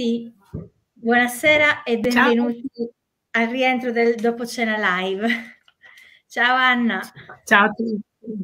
tutti, buonasera e benvenuti Ciao. al rientro del dopo cena live. Ciao Anna. Ciao a tutti.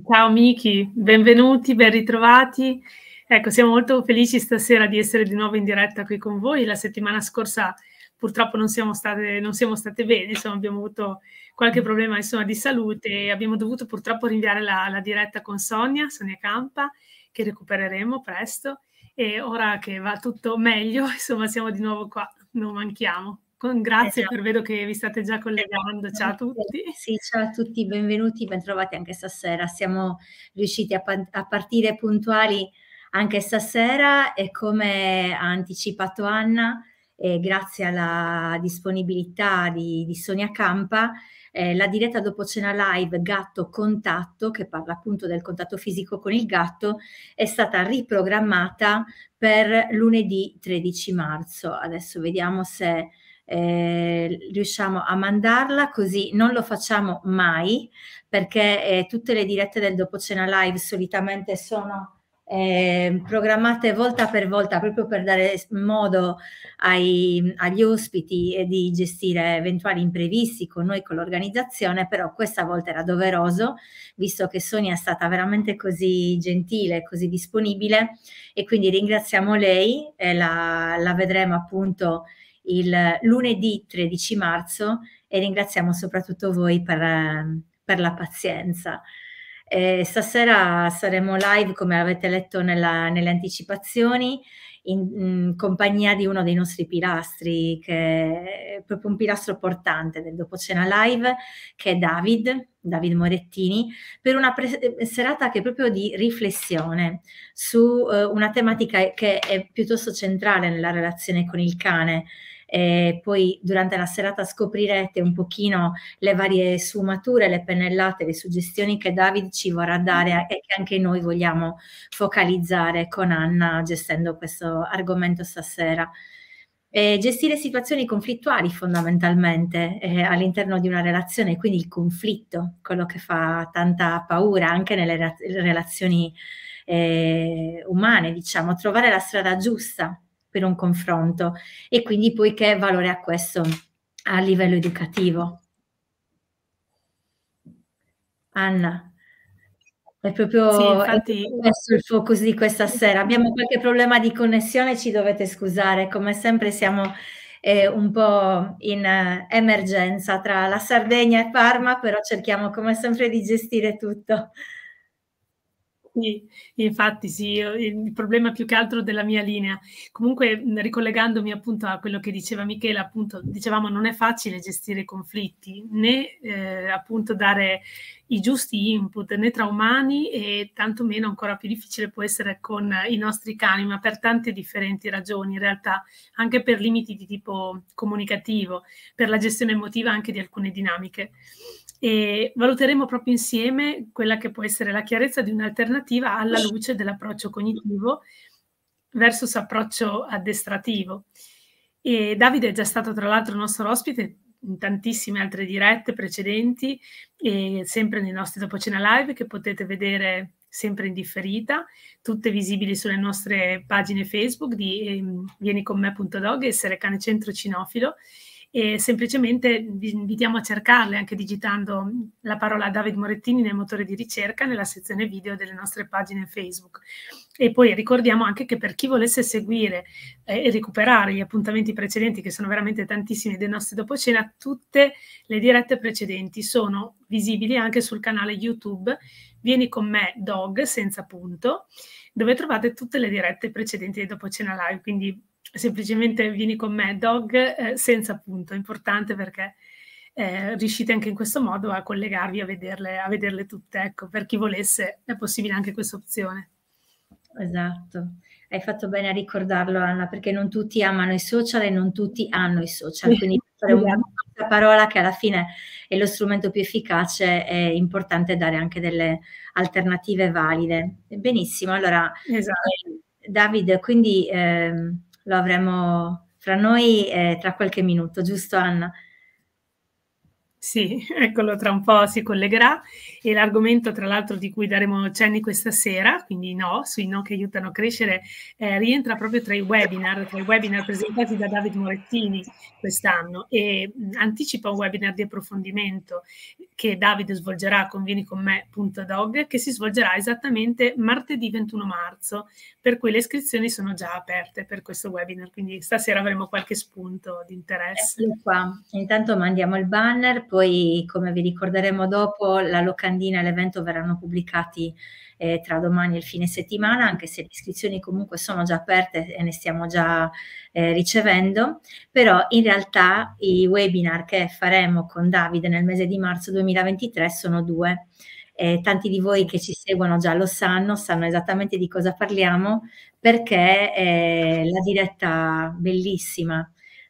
Ciao Miki, benvenuti, ben ritrovati. Ecco, siamo molto felici stasera di essere di nuovo in diretta qui con voi. La settimana scorsa purtroppo non siamo state, non siamo state bene, insomma, abbiamo avuto qualche problema insomma, di salute e abbiamo dovuto purtroppo rinviare la, la diretta con Sonia, Sonia Campa, che recupereremo presto e ora che va tutto meglio, insomma, siamo di nuovo qua, non manchiamo. Con, grazie, esatto. per vedo che vi state già collegando. Ciao a esatto. tutti. Sì, ciao a tutti, benvenuti, bentrovati anche stasera. Siamo riusciti a, a partire puntuali anche stasera e come ha anticipato Anna, eh, grazie alla disponibilità di, di Sonia Campa, eh, la diretta dopo cena live Gatto Contatto, che parla appunto del contatto fisico con il gatto, è stata riprogrammata per lunedì 13 marzo. Adesso vediamo se eh, riusciamo a mandarla così non lo facciamo mai perché eh, tutte le dirette del dopo cena live solitamente sono eh, programmate volta per volta proprio per dare modo ai, agli ospiti eh, di gestire eventuali imprevisti con noi, con l'organizzazione, però questa volta era doveroso, visto che Sonia è stata veramente così gentile, così disponibile e quindi ringraziamo lei, eh, la, la vedremo appunto il lunedì 13 marzo e ringraziamo soprattutto voi per, per la pazienza. Eh, stasera saremo live, come avete letto nella, nelle anticipazioni, in, in, compagnia di uno dei nostri pilastri, che è proprio un pilastro portante del Dopo Cena Live, che è David, David Morettini, per una serata che è proprio di riflessione su eh, una tematica che è piuttosto centrale nella relazione con il cane e eh, poi durante la serata scoprirete un pochino le varie sfumature, le pennellate, le suggestioni che David ci vorrà dare e che anche noi vogliamo focalizzare con Anna gestendo questo argomento stasera. E gestire situazioni conflittuali fondamentalmente eh, all'interno di una relazione, quindi il conflitto, quello che fa tanta paura anche nelle relazioni eh, umane, diciamo, trovare la strada giusta per un confronto e quindi poi che valore ha questo a livello educativo. Anna, è proprio sì, infatti... è questo il focus di questa sera. Abbiamo qualche problema di connessione, ci dovete scusare, come sempre siamo eh, un po' in eh, emergenza tra la Sardegna e Parma, però cerchiamo come sempre di gestire tutto. Sì, infatti sì, il problema più che altro della mia linea. Comunque, ricollegandomi appunto a quello che diceva Michela, appunto, dicevamo non è facile gestire i conflitti, né eh, appunto dare i giusti input, né tra umani e tantomeno ancora più difficile può essere con i nostri cani, ma per tante differenti ragioni, in realtà anche per limiti di tipo comunicativo, per la gestione emotiva anche di alcune dinamiche e valuteremo proprio insieme quella che può essere la chiarezza di un'alternativa alla luce dell'approccio cognitivo versus approccio addestrativo. E Davide è già stato tra l'altro il nostro ospite in tantissime altre dirette precedenti, sempre nei nostri dopo cena live che potete vedere sempre in differita, tutte visibili sulle nostre pagine Facebook di ehm, vienicomme.dog e Serecane Centro Cinofilo e semplicemente vi invitiamo a cercarle anche digitando la parola David Morettini nel motore di ricerca nella sezione video delle nostre pagine Facebook. E poi ricordiamo anche che per chi volesse seguire eh, e recuperare gli appuntamenti precedenti, che sono veramente tantissimi dei nostri dopo cena, tutte le dirette precedenti sono visibili anche sul canale YouTube Vieni con me Dog senza punto, dove trovate tutte le dirette precedenti di dopo cena live, quindi semplicemente vieni con me, Dog eh, senza appunto, è importante perché eh, riuscite anche in questo modo a collegarvi a vederle, a vederle tutte. Ecco, per chi volesse è possibile anche questa opzione. Esatto, hai fatto bene a ricordarlo Anna, perché non tutti amano i social e non tutti hanno i social, quindi fare una parola che alla fine è lo strumento più efficace, è importante dare anche delle alternative valide. Benissimo, allora esatto. eh, Davide, quindi... Ehm, lo avremo fra noi eh, tra qualche minuto, giusto Anna? Sì, eccolo, tra un po' si collegherà e l'argomento tra l'altro di cui daremo cenni questa sera, quindi no, sui no che aiutano a crescere, eh, rientra proprio tra i webinar, tra i webinar presentati da David Morettini quest'anno e mh, anticipa un webinar di approfondimento che David svolgerà a convieniconme.dog che si svolgerà esattamente martedì 21 marzo, per cui le iscrizioni sono già aperte per questo webinar, quindi stasera avremo qualche spunto di interesse. Ecco qua, intanto mandiamo il banner poi come vi ricorderemo dopo la locandina e l'evento verranno pubblicati eh, tra domani e il fine settimana, anche se le iscrizioni comunque sono già aperte e ne stiamo già eh, ricevendo, però in realtà i webinar che faremo con Davide nel mese di marzo 2023 sono due. Eh, tanti di voi che ci seguono già lo sanno, sanno esattamente di cosa parliamo, perché eh, la diretta bellissima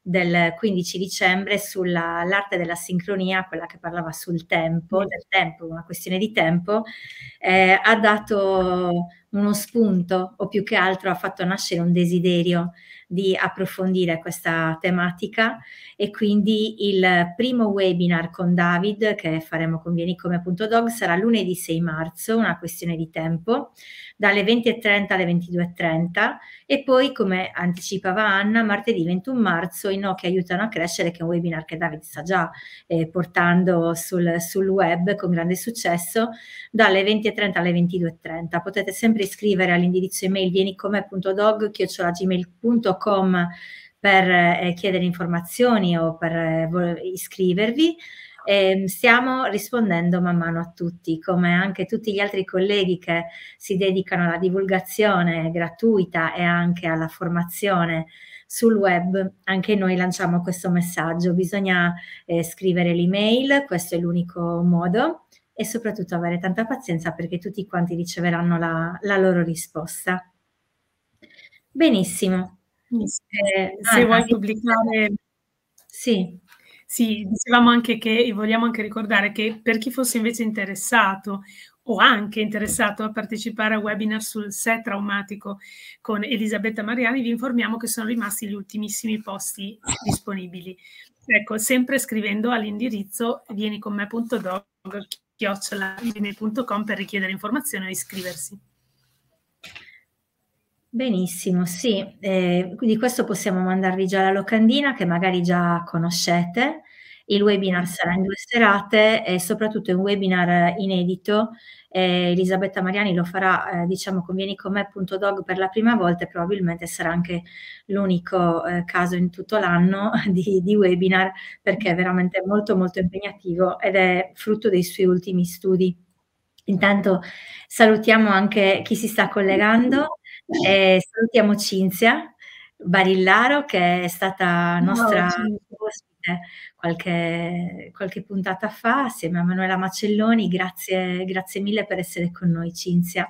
del 15 dicembre sull'arte della sincronia, quella che parlava sul tempo, mm. del tempo, una questione di tempo, eh, ha dato uno spunto o più che altro ha fatto nascere un desiderio di approfondire questa tematica e quindi il primo webinar con David che faremo con vienicome.dog sarà lunedì 6 marzo, una questione di tempo, dalle 20.30 alle 22.30 e poi come anticipava Anna martedì 21 marzo i no che aiutano a crescere che è un webinar che David sta già eh, portando sul, sul web con grande successo dalle 20.30 alle 22.30 potete sempre sempre iscrivere all'indirizzo email vienicome.dog.gmail.com per eh, chiedere informazioni o per eh, iscrivervi. E ehm, stiamo rispondendo man mano a tutti, come anche tutti gli altri colleghi che si dedicano alla divulgazione gratuita e anche alla formazione sul web. Anche noi lanciamo questo messaggio, bisogna eh, scrivere l'email, questo è l'unico modo e soprattutto avere tanta pazienza perché tutti quanti riceveranno la, la loro risposta. Benissimo. Eh, se vuoi pubblicare... Sì. Sì, dicevamo anche che, e vogliamo anche ricordare che per chi fosse invece interessato o anche interessato a partecipare a webinar sul sé traumatico con Elisabetta Mariani, vi informiamo che sono rimasti gli ultimissimi posti disponibili. Ecco, sempre scrivendo all'indirizzo vieniconme.doc chiocciolaline.com per richiedere informazioni o iscriversi. Benissimo, sì, eh, quindi questo possiamo mandarvi già la locandina che magari già conoscete il webinar mm. sarà in due serate e soprattutto è un webinar inedito. Eh, Elisabetta Mariani lo farà, eh, diciamo, con vieniconme.dog per la prima volta e probabilmente sarà anche l'unico eh, caso in tutto l'anno di, di, webinar perché è veramente molto molto impegnativo ed è frutto dei suoi ultimi studi. Intanto salutiamo anche chi si sta collegando, e eh, salutiamo Cinzia Barillaro che è stata nostra ospite eh, qualche, qualche, puntata fa assieme a Manuela Macelloni. Grazie, grazie mille per essere con noi, Cinzia.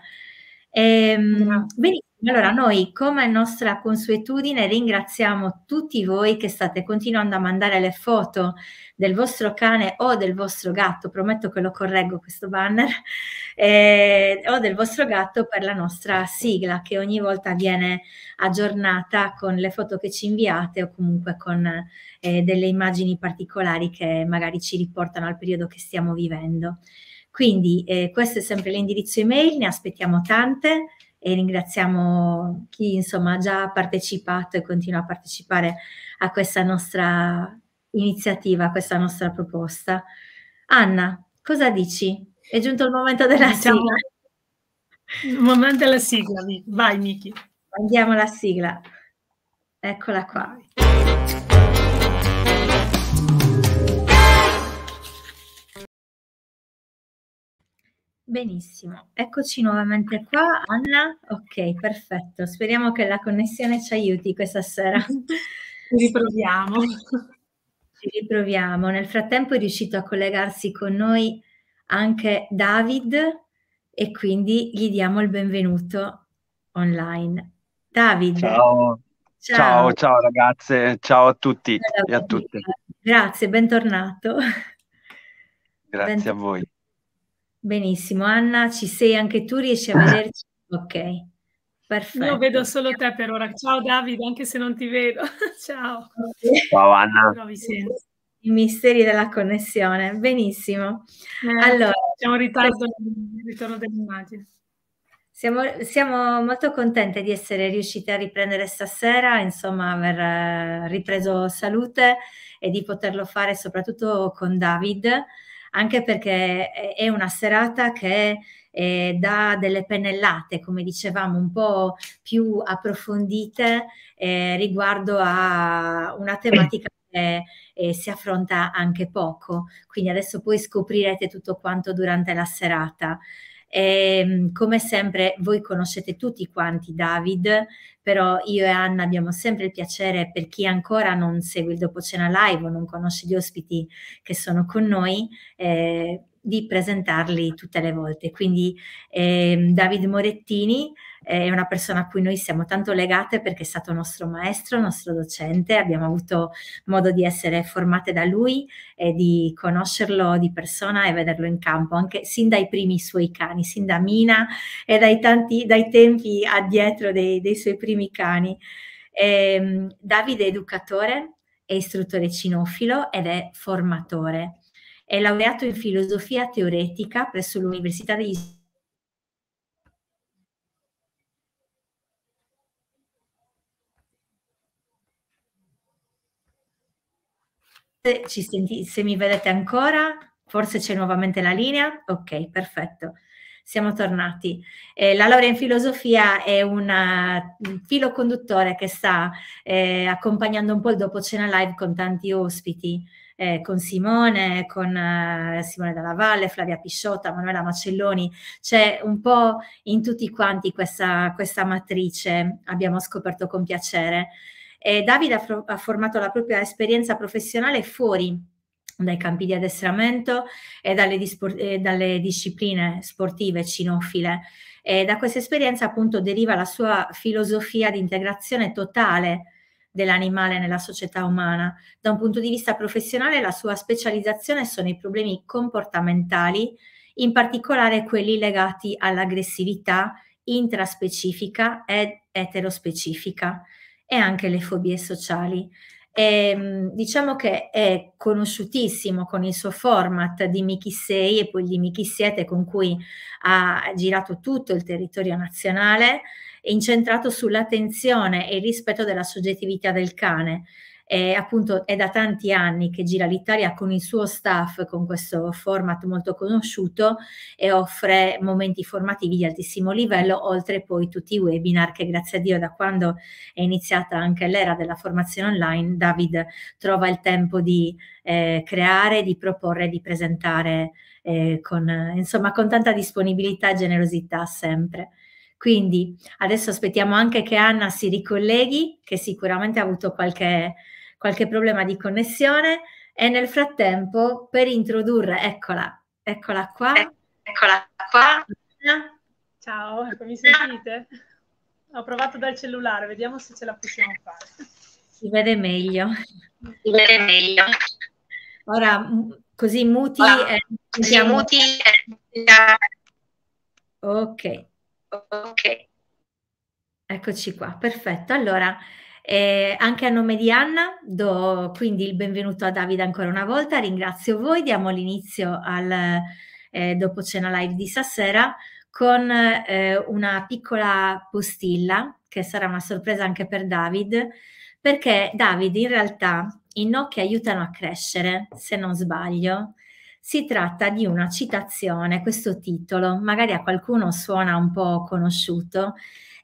E, mm. Benissimo, allora, noi come nostra consuetudine ringraziamo tutti voi che state continuando a mandare le foto del vostro cane o del vostro gatto, prometto che lo correggo questo banner, eh, o del vostro gatto per la nostra sigla che ogni volta viene aggiornata con le foto che ci inviate o comunque con eh, delle immagini particolari che magari ci riportano al periodo che stiamo vivendo. Quindi eh, questo è sempre l'indirizzo email, ne aspettiamo tante e ringraziamo chi insomma ha già partecipato e continua a partecipare a questa nostra iniziativa, a questa nostra proposta. Anna, cosa dici? È giunto il momento della diciamo, sigla. Il momento della sigla, vai Miki. Andiamo alla sigla. Eccola qua. Benissimo, eccoci nuovamente qua. Anna, ok, perfetto. Speriamo che la connessione ci aiuti questa sera. Ci riproviamo. Ci riproviamo. Nel frattempo è riuscito a collegarsi con noi anche David e quindi gli diamo il benvenuto online. David. Ciao. Ciao, ciao, ragazze, ciao a tutti ciao, e a tutte. Grazie, bentornato. Grazie bentornato. a voi. Benissimo, Anna, ci sei anche tu, riesci a ah. vederci? Ok, perfetto. Io vedo solo te per ora. Ciao Davide, anche se non ti vedo. Ciao. Ciao Anna. I misteri della connessione, benissimo. Eh, allora, siamo in ritardo nel ritorno dell'immagine. Siamo, siamo, molto contente di essere riuscite a riprendere stasera, insomma, aver eh, ripreso salute e di poterlo fare soprattutto con David anche perché è una serata che eh, dà delle pennellate, come dicevamo, un po' più approfondite eh, riguardo a una tematica che eh, si affronta anche poco. Quindi adesso poi scoprirete tutto quanto durante la serata. E, ehm, come sempre voi conoscete tutti quanti David, però io e Anna abbiamo sempre il piacere per chi ancora non segue il dopo cena live o non conosce gli ospiti che sono con noi. Eh, di presentarli tutte le volte. Quindi eh, David Morettini, è una persona a cui noi siamo tanto legate perché è stato nostro maestro, nostro docente, abbiamo avuto modo di essere formate da lui e di conoscerlo di persona e vederlo in campo, anche sin dai primi suoi cani, sin da Mina e dai, tanti, dai tempi addietro dei, dei suoi primi cani. E, ehm, Davide è educatore, è istruttore cinofilo ed è formatore. È laureato in filosofia teoretica presso l'Università degli Stati Ci senti, se mi vedete ancora, forse c'è nuovamente la linea? Ok, perfetto. Siamo tornati. Eh, la laurea in filosofia è una, un filo conduttore che sta eh, accompagnando un po' il dopo cena live con tanti ospiti. Eh, con Simone, con eh, Simone Dalla Valle, Flavia Pisciotta, Manuela Macelloni, c'è un po' in tutti quanti questa, questa matrice, abbiamo scoperto con piacere, eh, Davide ha, fro- ha formato la propria esperienza professionale fuori dai campi di addestramento e dalle, dispor- e dalle discipline sportive cinofile. E da questa esperienza appunto deriva la sua filosofia di integrazione totale dell'animale nella società umana. Da un punto di vista professionale la sua specializzazione sono i problemi comportamentali, in particolare quelli legati all'aggressività intraspecifica ed eterospecifica e anche le fobie sociali. E, ehm, diciamo che è conosciutissimo con il suo format di Mickey 6 e poi di Mickey 7 con cui ha girato tutto il territorio nazionale, incentrato sull'attenzione e il rispetto della soggettività del cane eh, appunto è da tanti anni che gira l'Italia con il suo staff, con questo format molto conosciuto e offre momenti formativi di altissimo livello, oltre poi tutti i webinar che grazie a Dio da quando è iniziata anche l'era della formazione online, David trova il tempo di eh, creare, di proporre, di presentare eh, con, insomma, con tanta disponibilità e generosità sempre. Quindi adesso aspettiamo anche che Anna si ricolleghi, che sicuramente ha avuto qualche qualche problema di connessione e nel frattempo per introdurre, eccola, eccola qua. Eh, eccola qua. Ciao, ecco, mi sentite? Ho provato dal cellulare, vediamo se ce la possiamo fare. Si vede meglio. Si vede meglio. Ora, così muti Ora, e... Così muti e... Ok. Ok. Eccoci qua, perfetto. Allora, eh, anche a nome di Anna do quindi il benvenuto a Davide ancora una volta, ringrazio voi, diamo l'inizio al eh, dopo cena live di stasera con eh, una piccola postilla che sarà una sorpresa anche per David, perché David in realtà i no che aiutano a crescere, se non sbaglio, si tratta di una citazione, questo titolo, magari a qualcuno suona un po' conosciuto,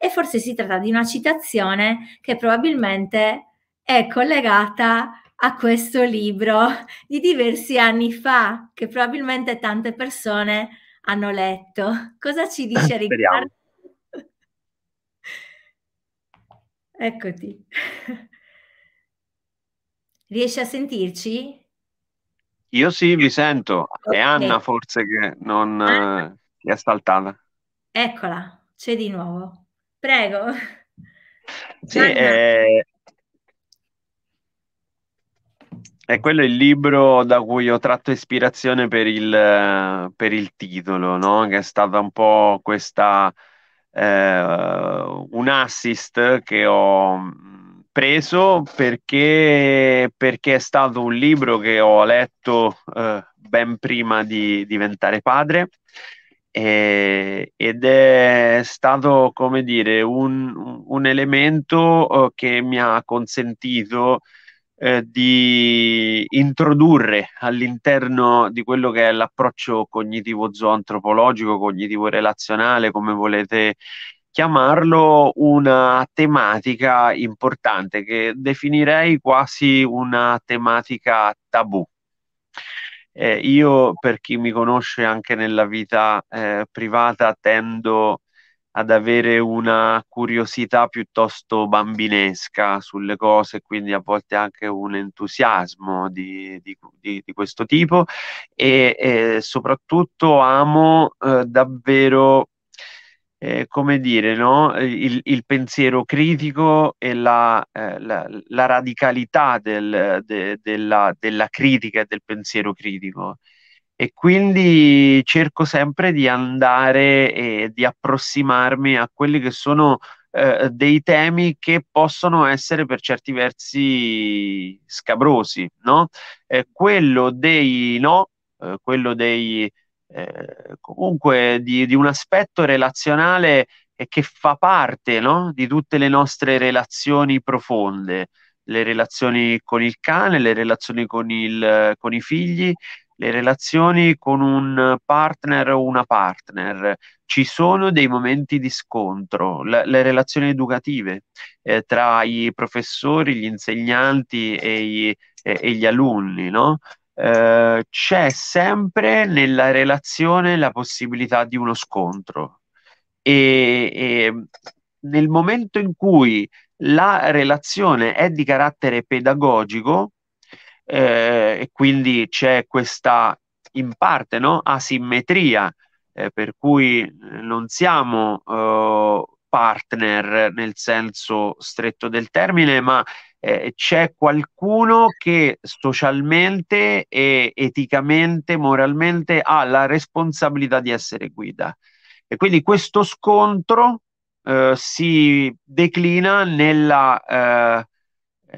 e forse si tratta di una citazione che probabilmente è collegata a questo libro di diversi anni fa, che probabilmente tante persone hanno letto. Cosa ci dice Riccardo? Eccoti. Riesci a sentirci? Io sì, mi ecco. sento. Okay. È Anna forse che non ah. è saltata. Eccola, c'è di nuovo. Prego. Sì, eh, è quello il libro da cui ho tratto ispirazione per il, per il titolo, no? che è stata un po' questa, eh, un assist che ho mm, preso perché, perché, è stato un libro che ho letto eh, ben prima di diventare padre eh, ed è stato, come dire, un, un elemento eh, che mi ha consentito eh, di introdurre all'interno di quello che è l'approccio cognitivo zooantropologico, cognitivo relazionale, come volete chiamarlo, una tematica importante che definirei quasi una tematica tabù. Eh, io, per chi mi conosce anche nella vita eh, privata, tendo ad avere una curiosità piuttosto bambinesca sulle cose, quindi a volte anche un entusiasmo di, di, di, di questo tipo e eh, soprattutto amo eh, davvero eh, come dire, no? il, il, pensiero critico e la, eh, la, la radicalità del, de, della, della, critica e del pensiero critico. E quindi cerco sempre di andare e di approssimarmi a quelli che sono eh, dei temi che possono essere per certi versi scabrosi, no? Eh, quello dei no, eh, quello dei eh, comunque di, di, un aspetto relazionale che fa parte no? di tutte le nostre relazioni profonde, le relazioni con il cane, le relazioni con, il, con i figli, le relazioni con un partner o una partner, ci sono dei momenti di scontro, le, le relazioni educative eh, tra i professori, gli insegnanti e, i, e, e gli alunni, no? eh, c'è sempre nella relazione la possibilità di uno scontro e, e nel momento in cui la relazione è di carattere pedagogico eh, e quindi c'è questa in parte no, asimmetria eh, per cui eh, non siamo eh, partner nel senso stretto del termine ma eh, c'è qualcuno che socialmente, eticamente, moralmente ha la responsabilità di essere guida. E quindi questo scontro eh, si declina nella eh,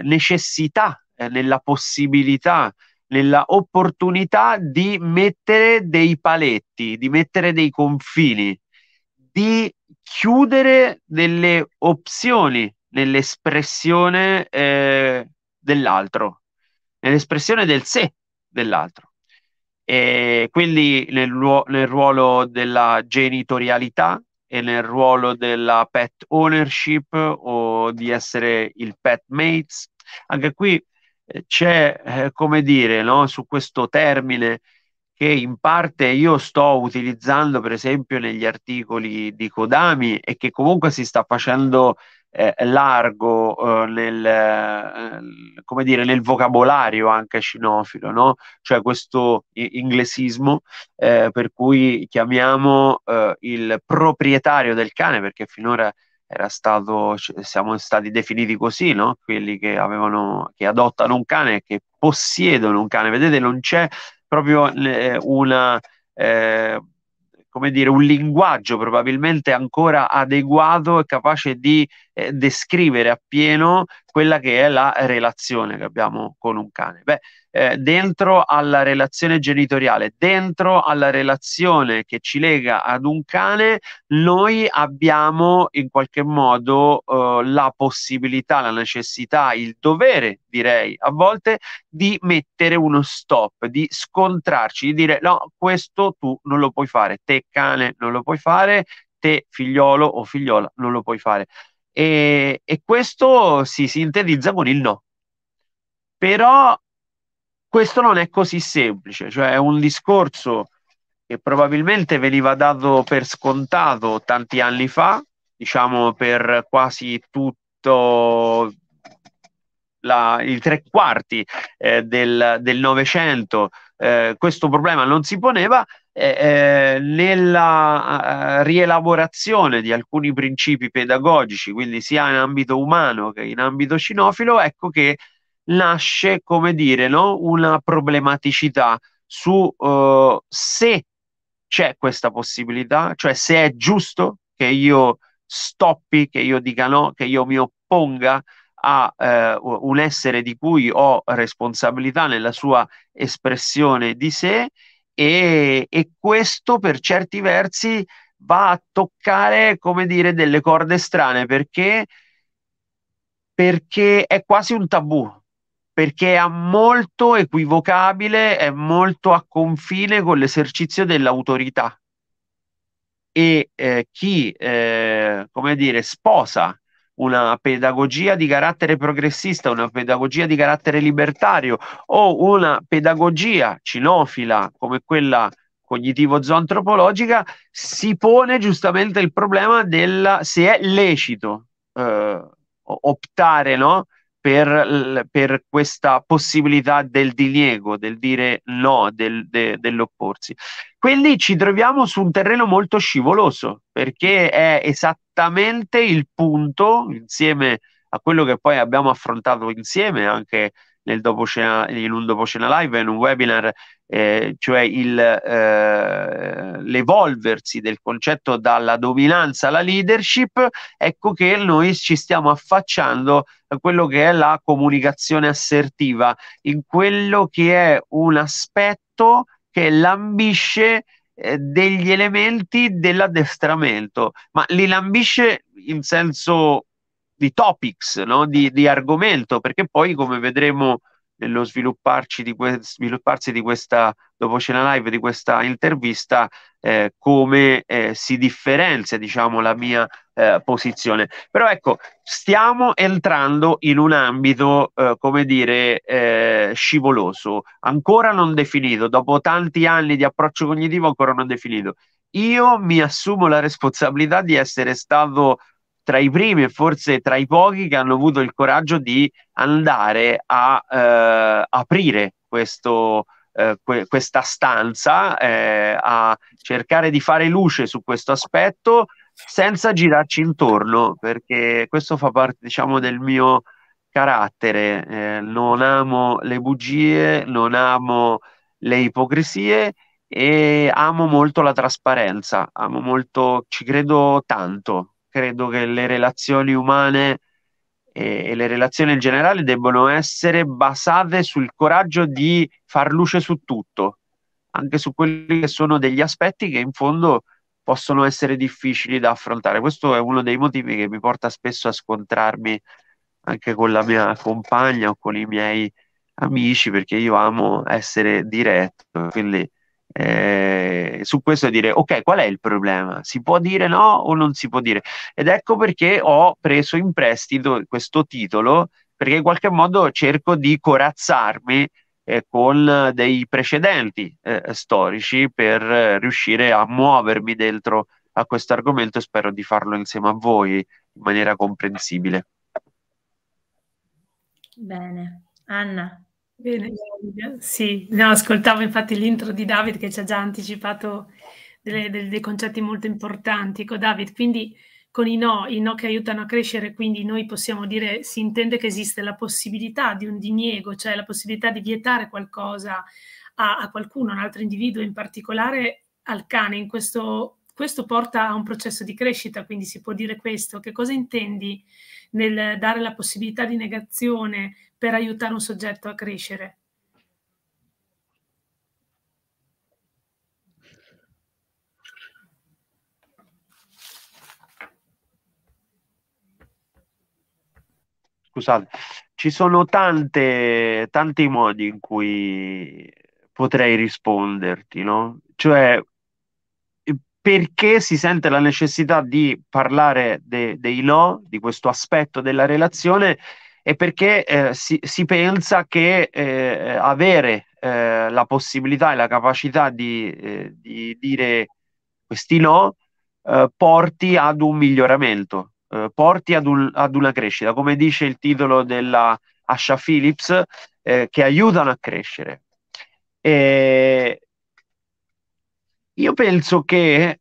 necessità, eh, nella possibilità, nella opportunità di mettere dei paletti, di mettere dei confini, di chiudere delle opzioni nell'espressione eh, dell'altro, nell'espressione del sé dell'altro. E quindi nel, ruo- nel ruolo della genitorialità e nel ruolo della pet ownership o di essere il pet mates. Anche qui eh, c'è, eh, come dire, no? su questo termine che in parte io sto utilizzando per esempio negli articoli di Kodami e che comunque si sta facendo eh, largo eh, nel, eh, come dire, nel vocabolario anche cinofilo, no? cioè questo inglesismo eh, per cui chiamiamo eh, il proprietario del cane, perché finora era stato, siamo stati definiti così, no? quelli che, avevano, che adottano un cane, che possiedono un cane, vedete non c'è proprio una... come dire, un linguaggio probabilmente ancora adeguato e capace di eh, descrivere appieno quella che è la relazione che abbiamo con un cane. Beh, eh, dentro alla relazione genitoriale, dentro alla relazione che ci lega ad un cane, noi abbiamo in qualche modo eh, la possibilità, la necessità, il dovere, direi, a volte di mettere uno stop, di scontrarci, di dire no, questo tu non lo puoi fare, te cane non lo puoi fare, te figliolo o figliola non lo puoi fare. E, e questo si sintetizza con il no. Però questo non è così semplice, cioè è un discorso che probabilmente veniva dato per scontato tanti anni fa, diciamo per quasi tutto la, i tre quarti eh, del Novecento, eh, questo problema non si poneva, eh, eh, nella eh, rielaborazione di alcuni principi pedagogici, quindi sia in ambito umano che in ambito cinofilo, ecco che nasce, come dire, no? una problematicità su eh, se c'è questa possibilità, cioè se è giusto che io stoppi, che io dica no, che io mi opponga a eh, un essere di cui ho responsabilità nella sua espressione di sé e, e questo per certi versi va a toccare, come dire, delle corde strane perché, perché è quasi un tabù, perché è molto equivocabile, è molto a confine con l'esercizio dell'autorità. E eh, chi, eh, come dire, sposa una pedagogia di carattere progressista, una pedagogia di carattere libertario o una pedagogia cinofila come quella cognitivo-zoantropologica, si pone giustamente il problema della, se è lecito eh, optare no? per, per, questa possibilità del diniego, del dire no, del, de, dell'opporsi. Quindi ci troviamo su un terreno molto scivoloso, perché è esattamente il punto, insieme a quello che poi abbiamo affrontato insieme anche nel dopocena, in un dopo dopocena live, in un webinar, eh, cioè il, eh, l'evolversi del concetto dalla dominanza alla leadership, ecco che noi ci stiamo affacciando a quello che è la comunicazione assertiva, in quello che è un aspetto che lambisce eh, degli elementi dell'addestramento, ma li lambisce in senso di topics, no? di, di, argomento, perché poi come vedremo nello svilupparci di que- svilupparsi di questa dopo cena live di questa intervista eh, come eh, si differenzia diciamo la mia eh, posizione però ecco stiamo entrando in un ambito eh, come dire eh, scivoloso ancora non definito dopo tanti anni di approccio cognitivo ancora non definito io mi assumo la responsabilità di essere stato tra i primi e forse tra i pochi che hanno avuto il coraggio di andare a eh, aprire questo, eh, que- questa stanza, eh, a cercare di fare luce su questo aspetto senza girarci intorno, perché questo fa parte, diciamo, del mio carattere. Eh. non amo le bugie, non amo le ipocrisie e amo molto la trasparenza, amo molto, ci credo tanto, credo che le relazioni umane e, le relazioni in generale debbano essere basate sul coraggio di far luce su tutto, anche su quelli che sono degli aspetti che in fondo possono essere difficili da affrontare. Questo è uno dei motivi che mi porta spesso a scontrarmi anche con la mia compagna o con i miei amici, perché io amo essere diretto, quindi eh, su questo e dire ok qual è il problema si può dire no o non si può dire ed ecco perché ho preso in prestito questo titolo perché in qualche modo cerco di corazzarmi eh, con dei precedenti eh, storici per riuscire a muovermi dentro a questo argomento e spero di farlo insieme a voi in maniera comprensibile. Bene, Anna. Bene, sì, no, ascoltavo infatti l'intro di David che ci ha già anticipato delle, delle, dei concetti molto importanti. Ecco, David, quindi con i no, i no che aiutano a crescere, quindi noi possiamo dire, si intende che esiste la possibilità di un diniego, cioè la possibilità di vietare qualcosa a, a qualcuno, un altro individuo, in particolare al cane. In questo, questo porta a un processo di crescita, quindi si può dire questo. Che cosa intendi nel dare la possibilità di negazione? per aiutare un soggetto a crescere? Scusate, ci sono tante, tanti modi in cui potrei risponderti, no? Cioè, perché si sente la necessità di parlare de- dei no, di questo aspetto della relazione, è perché eh, si, si, pensa che eh, avere eh, la possibilità e la capacità di, eh, di dire questi no eh, porti ad un miglioramento, eh, porti ad, un, ad, una crescita, come dice il titolo della Asha Phillips, che aiutano a crescere. E io penso che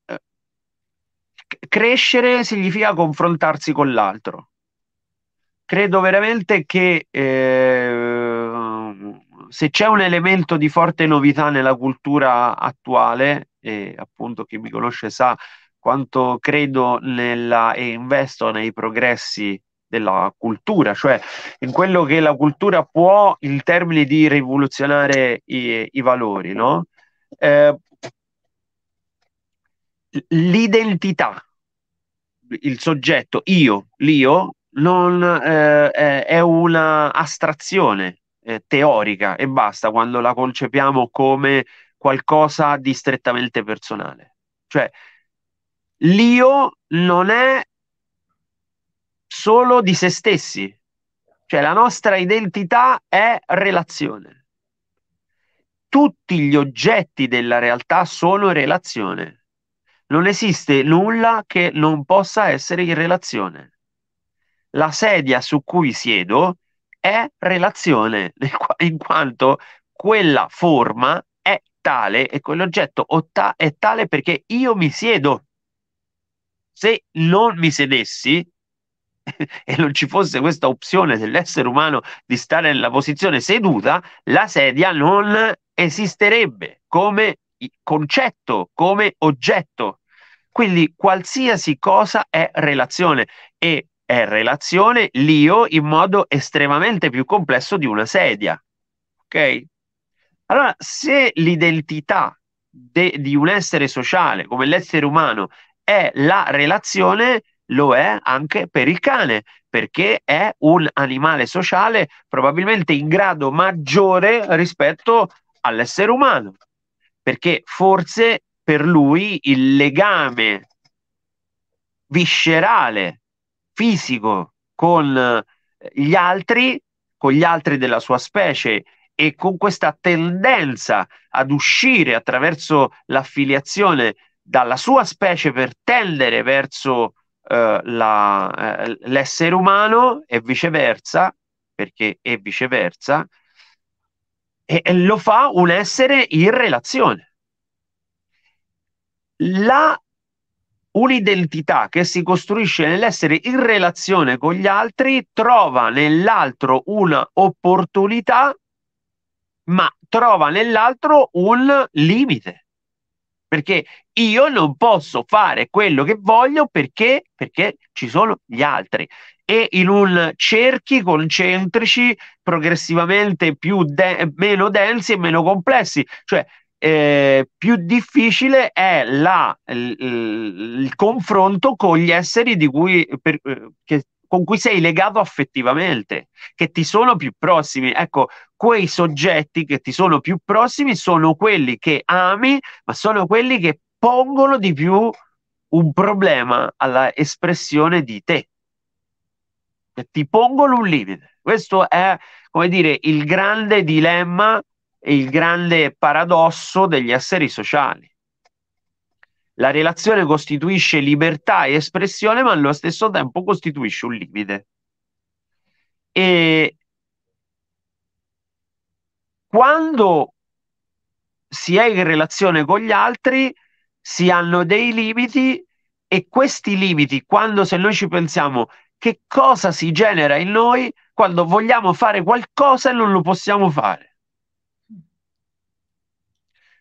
crescere significa confrontarsi con l'altro credo veramente che eh, se c'è un elemento di forte novità nella cultura attuale, e appunto chi mi conosce sa quanto credo nella, e investo nei progressi della cultura, cioè in quello che la cultura può in termini di rivoluzionare i, i valori, no? Eh, l'identità, il soggetto, io, l'io, non, eh, è una astrazione eh, teorica e basta quando la concepiamo come qualcosa di strettamente personale. Cioè, l'io non è solo di se stessi, cioè la nostra identità è relazione. Tutti gli oggetti della realtà sono relazione. Non esiste nulla che non possa essere in relazione la sedia su cui siedo è relazione, in quanto quella forma è tale e quell'oggetto è tale perché io mi siedo. Se non mi sedessi e non ci fosse questa opzione dell'essere umano di stare nella posizione seduta, la sedia non esisterebbe come concetto, come oggetto. Quindi qualsiasi cosa è relazione e è relazione, l'io in modo estremamente più complesso di una sedia. Ok? Allora, se l'identità de- di un essere sociale come l'essere umano è la relazione, lo è anche per il cane, perché è un animale sociale probabilmente in grado maggiore rispetto all'essere umano, perché forse per lui il legame viscerale fisico con eh, gli altri, con gli altri della sua specie e con questa tendenza ad uscire attraverso l'affiliazione dalla sua specie per tendere verso eh, la, eh, l'essere umano e viceversa, perché è viceversa, e, e lo fa un essere in relazione. La un'identità che si costruisce nell'essere in relazione con gli altri trova nell'altro un'opportunità, ma trova nell'altro un limite. Perché io non posso fare quello che voglio perché, perché ci sono gli altri. E in un cerchi concentrici progressivamente più de- meno densi e meno complessi. Cioè, eh, più difficile è la, il, il, confronto con gli esseri di cui, per, eh, che, con cui sei legato affettivamente, che ti sono più prossimi. Ecco, quei soggetti che ti sono più prossimi sono quelli che ami, ma sono quelli che pongono di più un problema alla espressione di te. Ti pongono un limite. Questo è, come dire, il grande dilemma il grande paradosso degli esseri sociali. La relazione costituisce libertà e espressione, ma allo stesso tempo costituisce un limite. E quando si è in relazione con gli altri, si hanno dei limiti e questi limiti, quando se noi ci pensiamo che cosa si genera in noi, quando vogliamo fare qualcosa e non lo possiamo fare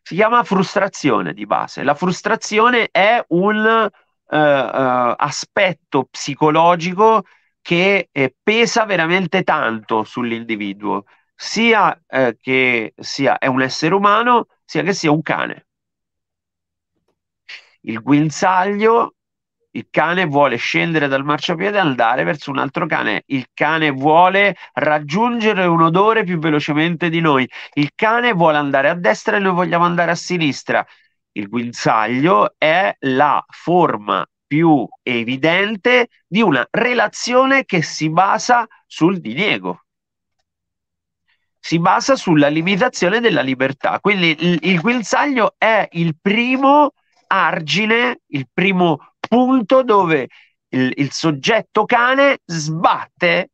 si chiama frustrazione di base. La frustrazione è un uh, uh, aspetto psicologico che eh, pesa veramente tanto sull'individuo, sia eh, che sia è un essere umano, sia che sia un cane. Il guinzaglio il cane vuole scendere dal marciapiede e andare verso un altro cane. Il cane vuole raggiungere un odore più velocemente di noi. Il cane vuole andare a destra e noi vogliamo andare a sinistra. Il guinzaglio è la forma più evidente di una relazione che si basa sul diniego. Si basa sulla limitazione della libertà. Quindi il, il guinzaglio è il primo argine, il primo punto dove il, il soggetto cane sbatte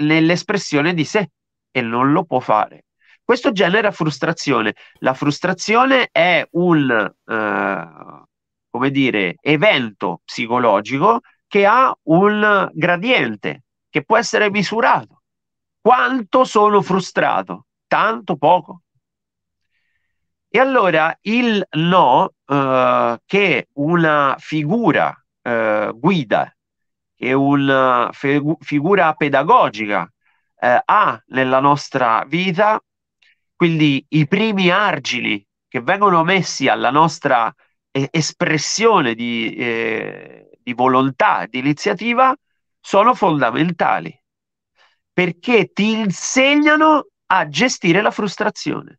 nell'espressione di sé e non lo può fare. Questo genera frustrazione. La frustrazione è un eh, come dire, evento psicologico che ha un gradiente che può essere misurato. Quanto sono frustrato? Tanto poco. E allora il no, eh, che una figura eh, guida, che è una eh, figu- figura pedagogica, eh, ha nella nostra vita, quindi i primi argili che vengono messi alla nostra eh, espressione di, eh, di volontà, di iniziativa, sono fondamentali perché ti insegnano a gestire la frustrazione.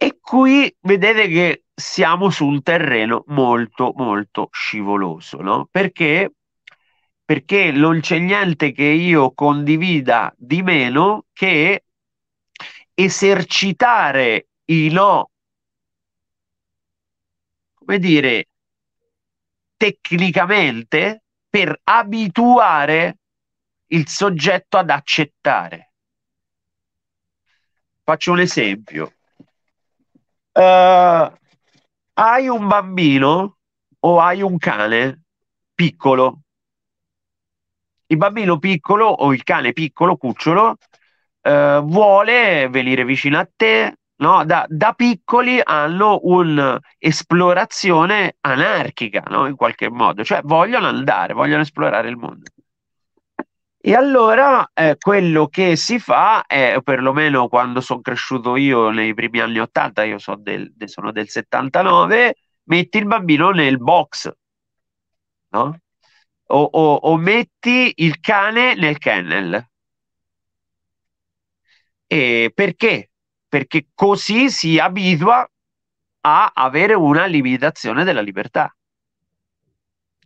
E qui vedete che siamo su un terreno molto molto scivoloso, no? Perché perché non c'è niente che io condivida di meno che esercitare i no, come dire, tecnicamente per abituare il soggetto ad accettare. Faccio un esempio. Uh, hai un bambino o hai un cane piccolo. Il bambino piccolo o il cane piccolo, cucciolo, eh, vuole venire vicino a te. No? Da, da piccoli hanno un'esplorazione anarchica, no? in qualche modo, cioè vogliono andare, vogliono esplorare il mondo. E allora eh, quello che si fa è, perlomeno quando sono cresciuto io nei primi anni 80, io so del, sono del 79, metti il bambino nel box, no? O, o, o metti il cane nel kennel. E perché? Perché così si abitua a avere una limitazione della libertà.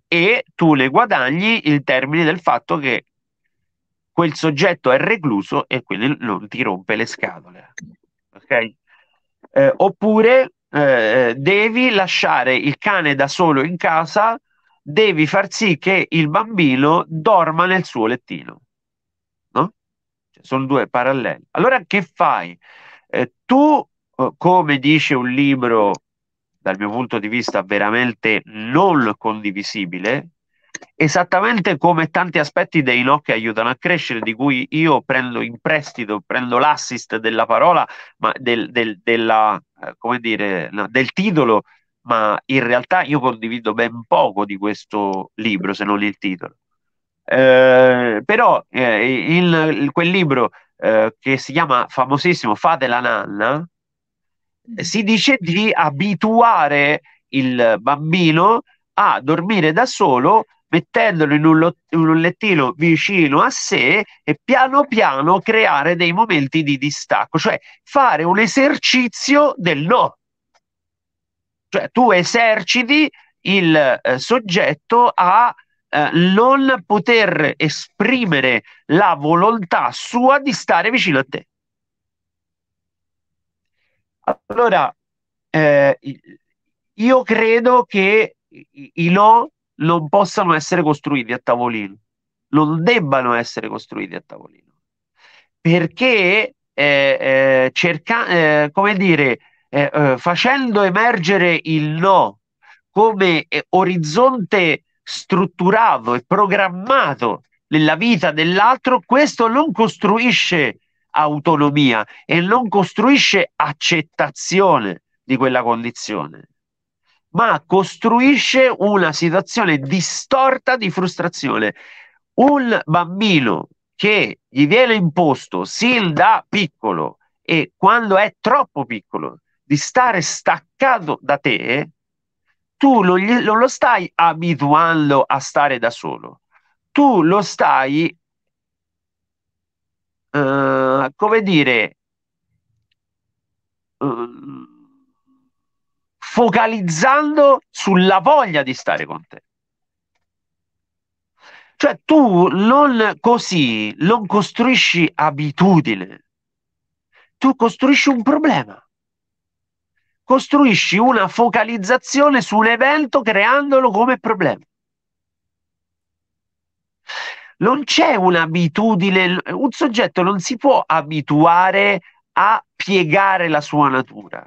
E tu le guadagni il termine del fatto che quel soggetto è recluso e quindi non ti rompe le scatole. Ok? Eh, oppure eh, devi lasciare il cane da solo in casa, devi far sì che il bambino dorma nel suo lettino. No? Cioè, sono due paralleli. Allora che fai? Eh, tu, eh, come dice un libro dal mio punto di vista veramente non condivisibile, esattamente come tanti aspetti dei no che aiutano a crescere, di cui io prendo in prestito, prendo l'assist della parola, ma del, del, della, eh, dire, del titolo, ma in realtà io condivido ben poco di questo libro, se non il titolo. Eh, però eh, il, il, quel libro eh, che si chiama famosissimo Fate la nanna, mm. si dice di abituare il bambino a dormire da solo mettendolo in un, lot- in un, lettino vicino a sé e piano piano creare dei momenti di distacco, cioè fare un esercizio del no. Cioè tu eserciti il eh, soggetto a eh, non poter esprimere la volontà sua di stare vicino a te. Allora, eh, io credo che i no non possano essere costruiti a tavolino, non debbano essere costruiti a tavolino, perché eh, eh, cerca, eh, come dire, eh, eh, facendo emergere il no come eh, orizzonte strutturato e programmato nella vita dell'altro, questo non costruisce autonomia e non costruisce accettazione di quella condizione ma costruisce una situazione distorta di frustrazione. Un bambino che gli viene imposto sin da piccolo e quando è troppo piccolo di stare staccato da te, tu non, gli, non lo stai abituando a stare da solo, tu lo stai, uh, come dire, uh, focalizzando sulla voglia di stare con te. Cioè tu non così, non costruisci abitudine, tu costruisci un problema. Costruisci una focalizzazione su un evento creandolo come problema. Non c'è un'abitudine, un soggetto non si può abituare a piegare la sua natura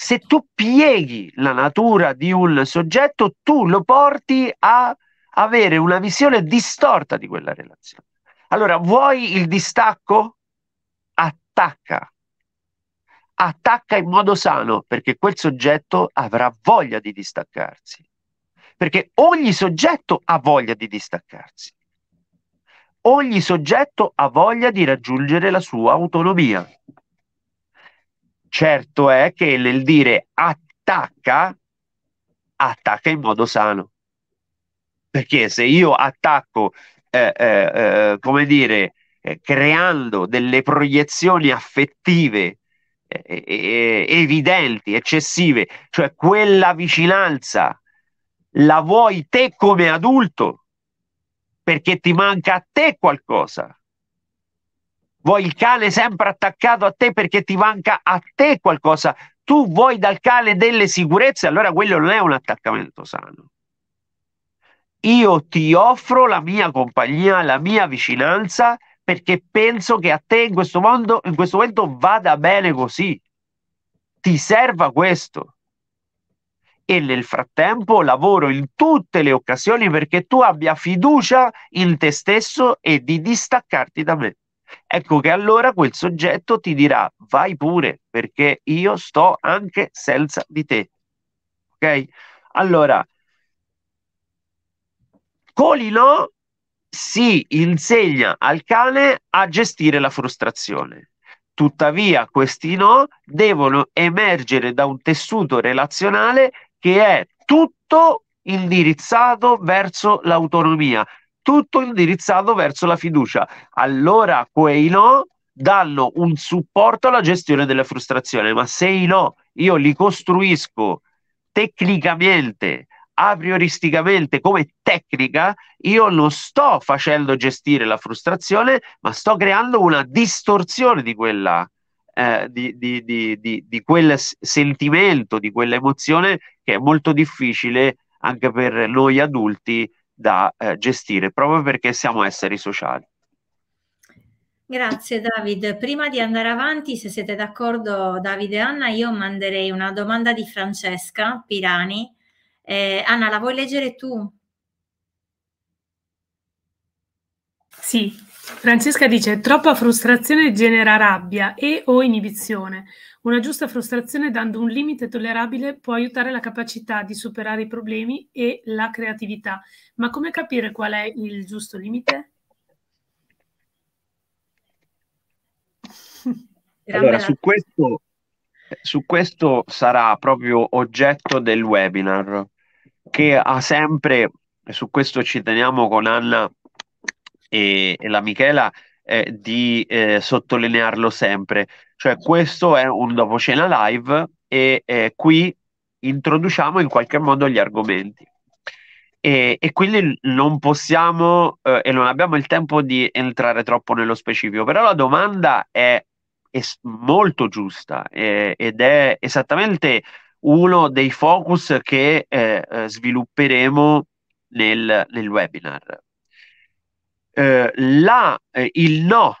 se tu pieghi la natura di un soggetto, tu lo porti a avere una visione distorta di quella relazione. Allora, vuoi il distacco? Attacca. Attacca in modo sano, perché quel soggetto avrà voglia di distaccarsi. Perché ogni soggetto ha voglia di distaccarsi. Ogni soggetto ha voglia di raggiungere la sua autonomia, certo è che nel dire attacca, attacca in modo sano. Perché se io attacco, eh, eh, eh come dire, eh, creando delle proiezioni affettive eh, evidenti, eccessive, cioè quella vicinanza la vuoi te come adulto perché ti manca a te qualcosa Vuoi il cale sempre attaccato a te perché ti manca a te qualcosa. Tu vuoi dal cale delle sicurezze, allora quello non è un attaccamento sano. Io ti offro la mia compagnia, la mia vicinanza, perché penso che a te in questo, mondo, in questo momento vada bene così. Ti serva questo e nel frattempo lavoro in tutte le occasioni perché tu abbia fiducia in te stesso e di distaccarti da me. Ecco che allora quel soggetto ti dirà vai pure perché io sto anche senza di te. Ok? Allora, Colino si insegna al cane a gestire la frustrazione. Tuttavia, questi no devono emergere da un tessuto relazionale che è tutto indirizzato verso l'autonomia, tutto indirizzato verso la fiducia. Allora quei no danno un supporto alla gestione della frustrazione, ma se i no io li costruisco tecnicamente, aprioristicamente, come tecnica, io non sto facendo gestire la frustrazione, ma sto creando una distorsione di quella eh, di, di, di, di, quel sentimento, di quell'emozione che è molto difficile anche per noi adulti da eh, gestire proprio perché siamo esseri sociali. Grazie David. Prima di andare avanti, se siete d'accordo Davide e Anna, io manderei una domanda di Francesca Pirani. Eh, Anna, la vuoi leggere tu? Sì, Francesca dice troppa frustrazione genera rabbia e o inibizione. Una giusta frustrazione dando un limite tollerabile può aiutare la capacità di superare i problemi e la creatività, ma come capire qual è il giusto limite? Allora, su questo, su questo sarà proprio oggetto del webinar che ha sempre, su questo ci teniamo con Anna e, e la Michela, eh, di eh, sottolinearlo sempre. Cioè questo è un dopo cena live e eh, qui introduciamo in qualche modo gli argomenti. E, e quindi non possiamo eh, e non abbiamo il tempo di entrare troppo nello specifico, però la domanda è, è molto giusta eh, ed è esattamente uno dei focus che eh, svilupperemo nel, nel webinar eh, la, eh, il no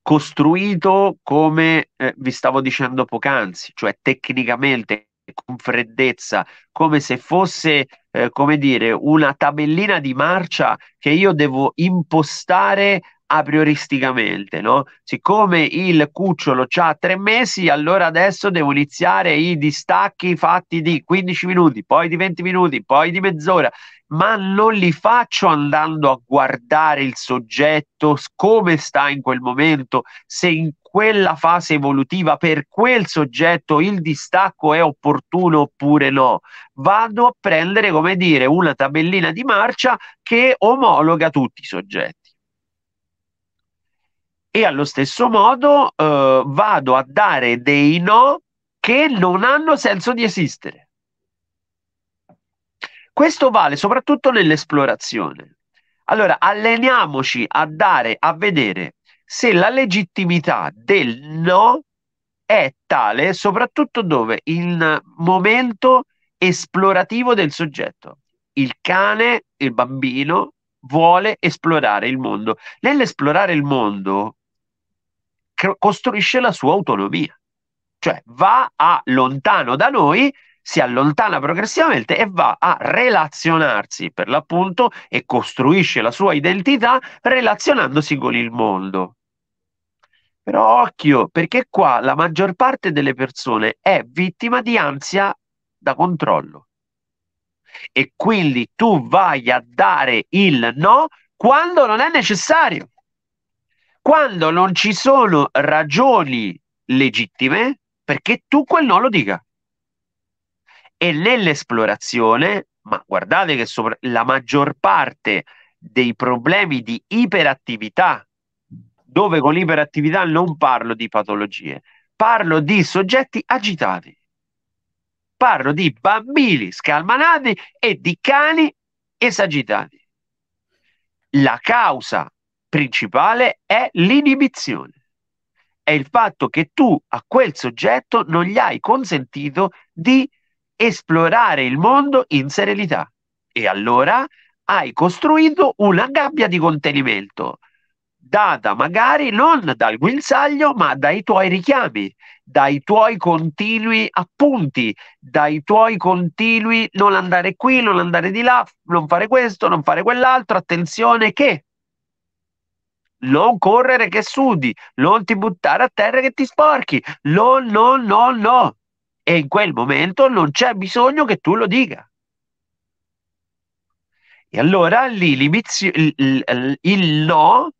costruito come eh, vi stavo dicendo poc'anzi, cioè tecnicamente con freddezza, come se fosse, eh, come dire, una tabellina di marcia che io devo impostare aprioristicamente, no? Siccome il cucciolo ha tre mesi, allora adesso devo iniziare i distacchi fatti di 15 minuti, poi di 20 minuti, poi di mezz'ora, ma non li faccio andando a guardare il soggetto come sta in quel momento, se in quella fase evolutiva per quel soggetto il distacco è opportuno oppure no. Vado a prendere, come dire, una tabellina di marcia che omologa tutti i soggetti e allo stesso modo eh, vado a dare dei no che non hanno senso di esistere. Questo vale soprattutto nell'esplorazione. Allora, alleniamoci a dare, a vedere se la legittimità del no è tale, soprattutto dove il momento esplorativo del soggetto. Il cane, il bambino, vuole esplorare il mondo. Nell'esplorare il mondo, costruisce la sua autonomia, cioè va a lontano da noi, si allontana progressivamente e va a relazionarsi per l'appunto e costruisce la sua identità relazionandosi con il mondo. Però occhio, perché qua la maggior parte delle persone è vittima di ansia da controllo. E quindi tu vai a dare il no quando non è necessario quando non ci sono ragioni legittime perché tu quel no lo dica. E nell'esplorazione, ma guardate che sopra- la maggior parte dei problemi di iperattività, dove con iperattività non parlo di patologie, parlo di soggetti agitati, parlo di bambini scalmanati e di cani esagitati. La causa principale è l'inibizione. È il fatto che tu a quel soggetto non gli hai consentito di esplorare il mondo in serenità e allora hai costruito una gabbia di contenimento data magari non dal guinzaglio ma dai tuoi richiami, dai tuoi continui appunti, dai tuoi continui non andare qui, non andare di là, non fare questo, non fare quell'altro, attenzione che non correre che sudi, non ti buttare a terra che ti sporchi, no, no, no, no. E in quel momento non c'è bisogno che tu lo dica. E allora lì il, il, no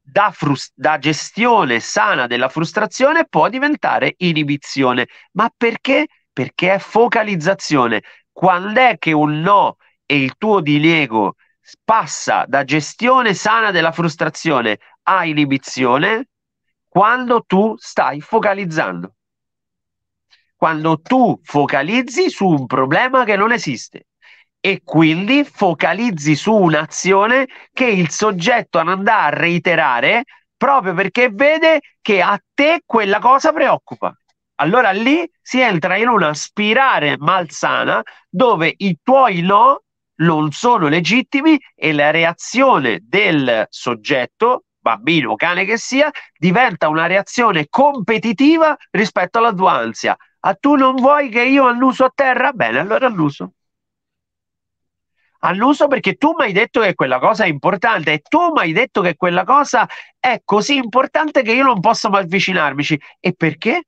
da, frust- da gestione sana della frustrazione può diventare inibizione. Ma perché? Perché è focalizzazione. Quando è che un no e il tuo diniego passa da gestione sana della frustrazione a inibizione quando tu stai focalizzando. Quando tu focalizzi su un problema che non esiste e quindi focalizzi su un'azione che il soggetto andrà a reiterare proprio perché vede che a te quella cosa preoccupa. Allora lì si entra in una spirale malsana dove i tuoi no non sono legittimi e la reazione del soggetto, bambino o cane che sia, diventa una reazione competitiva rispetto alla tua ansia. Ah, tu non vuoi che io annuso a terra? Bene, allora annuso. Annuso perché tu mi hai detto che quella cosa è importante e tu mi hai detto che quella cosa è così importante che io non posso avvicinarmici. E perché?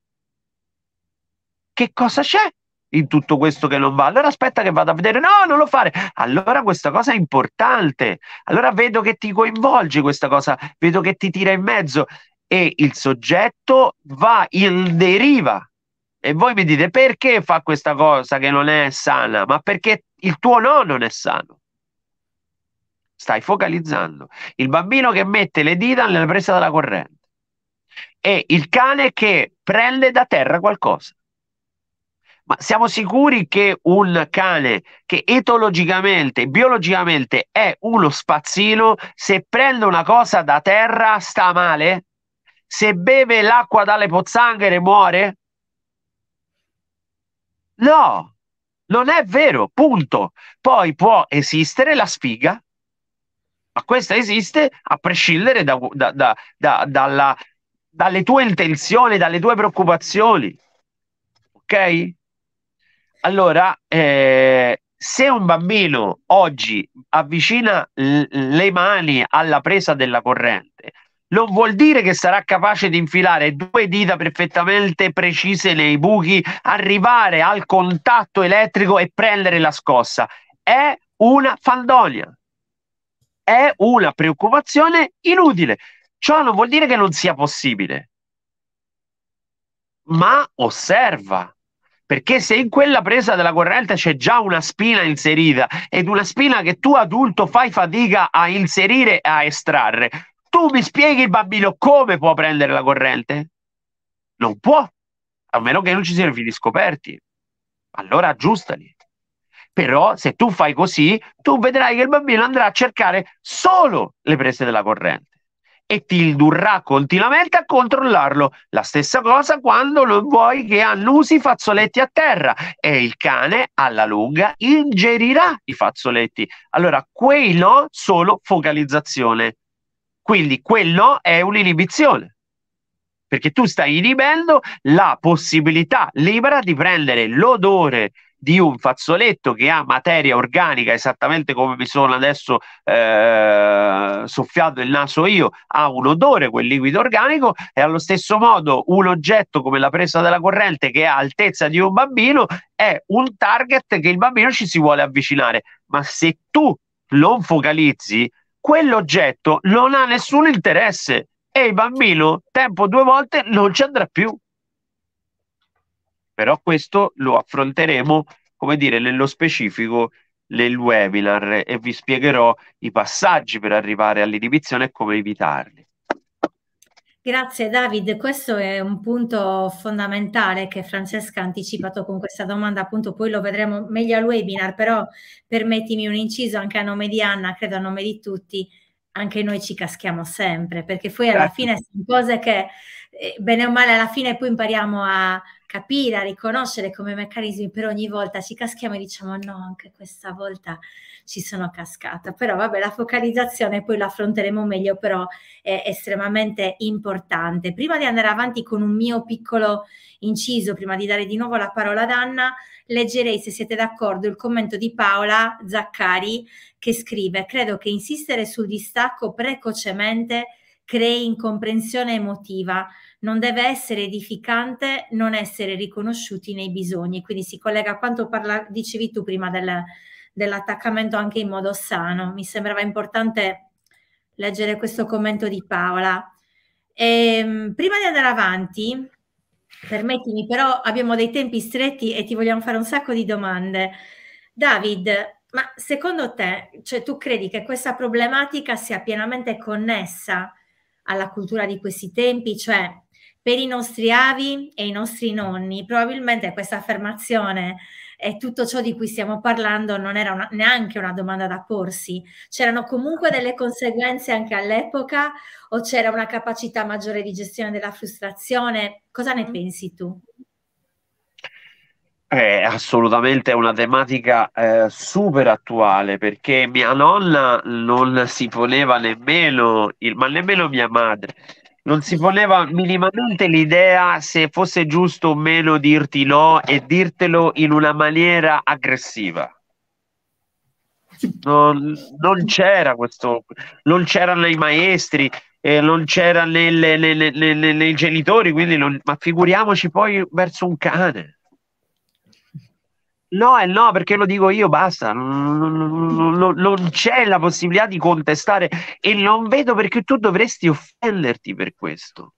Che cosa c'è in tutto questo che non va. Allora aspetta che vado a vedere, no, non lo fare. Allora questa cosa è importante. Allora vedo che ti coinvolge questa cosa, vedo che ti tira in mezzo e il soggetto va in deriva. E voi mi dite perché fa questa cosa che non è sana, ma perché il tuo no non è sano. Stai focalizzando. Il bambino che mette le dita nella presa della corrente e il cane che prende da terra qualcosa ma siamo sicuri che un cane che etologicamente, biologicamente è uno spazzino, se prende una cosa da terra sta male? Se beve l'acqua dalle pozzanghere muore? No, non è vero, punto. Poi può esistere la sfiga, ma questa esiste a prescindere da, da, da, dalla, dalle tue intenzioni, dalle tue preoccupazioni. Ok? Allora, eh, se un bambino oggi avvicina l- le mani alla presa della corrente, non vuol dire che sarà capace di infilare due dita perfettamente precise nei buchi, arrivare al contatto elettrico e prendere la scossa. È una fandonia. È una preoccupazione inutile. Ciò non vuol dire che non sia possibile. Ma osserva, perché se in quella presa della corrente c'è già una spina inserita ed una spina che tu adulto fai fatica a inserire e a estrarre, tu mi spieghi il bambino come può prendere la corrente? Non può, a meno che non ci siano fili scoperti. Allora aggiustali. Però se tu fai così, tu vedrai che il bambino andrà a cercare solo le prese della corrente e ti indurrà continuamente a controllarlo. La stessa cosa quando non vuoi che annusi fazzoletti a terra e il cane alla lunga ingerirà i fazzoletti. Allora, no sono focalizzazione. Quindi quello è un'inibizione perché tu stai inibendo la possibilità libera di prendere l'odore di un fazzoletto che ha materia organica esattamente come mi sono adesso eh, soffiato il naso io, ha un odore quel liquido organico e allo stesso modo un oggetto come la presa della corrente che ha altezza di un bambino è un target che il bambino ci si vuole avvicinare, ma se tu non focalizzi, quell'oggetto non ha nessun interesse e il bambino, tempo due volte, non ci andrà più però questo lo affronteremo, come dire, nello specifico nel webinar e vi spiegherò i passaggi per arrivare all'inibizione e come evitarli. Grazie David, questo è un punto fondamentale che Francesca ha anticipato con questa domanda, appunto poi lo vedremo meglio al webinar, però permettimi un inciso anche a nome di Anna, credo a nome di tutti, anche noi ci caschiamo sempre, perché poi alla Grazie. fine sono cose che eh, bene o male alla fine poi impariamo a capire, a riconoscere come meccanismi, però ogni volta ci caschiamo e diciamo no, anche questa volta ci sono cascata. Però vabbè, la focalizzazione poi la affronteremo meglio, però è estremamente importante. Prima di andare avanti con un mio piccolo inciso, prima di dare di nuovo la parola ad Anna, leggerei se siete d'accordo il commento di Paola Zaccari che scrive, credo che insistere sul distacco precocemente crei incomprensione emotiva, non deve essere edificante non essere riconosciuti nei bisogni, quindi si collega a quanto parla, dicevi tu prima del, dell'attaccamento anche in modo sano. Mi sembrava importante leggere questo commento di Paola. E, ehm, prima di andare avanti, permettimi però, abbiamo dei tempi stretti e ti vogliamo fare un sacco di domande. David, ma secondo te, cioè tu credi che questa problematica sia pienamente connessa alla cultura di questi tempi, cioè per i nostri avi e i nostri nonni, probabilmente questa affermazione e tutto ciò di cui stiamo parlando non era una, neanche una domanda da porsi. C'erano comunque delle conseguenze anche all'epoca o c'era una capacità maggiore di gestione della frustrazione? Cosa ne mm. pensi tu? Eh, assolutamente è una tematica eh, super attuale perché mia nonna non si poneva nemmeno, il, ma nemmeno mia madre, non si poneva minimamente l'idea se fosse giusto o meno dirti no e dirtelo in una maniera aggressiva. Non, non c'era questo, non c'erano i maestri, eh, non c'era nei genitori, quindi non, ma figuriamoci poi verso un cane. No e eh, no, perché lo dico io, basta, non, c'è la possibilità di contestare e non vedo perché tu dovresti offenderti per questo.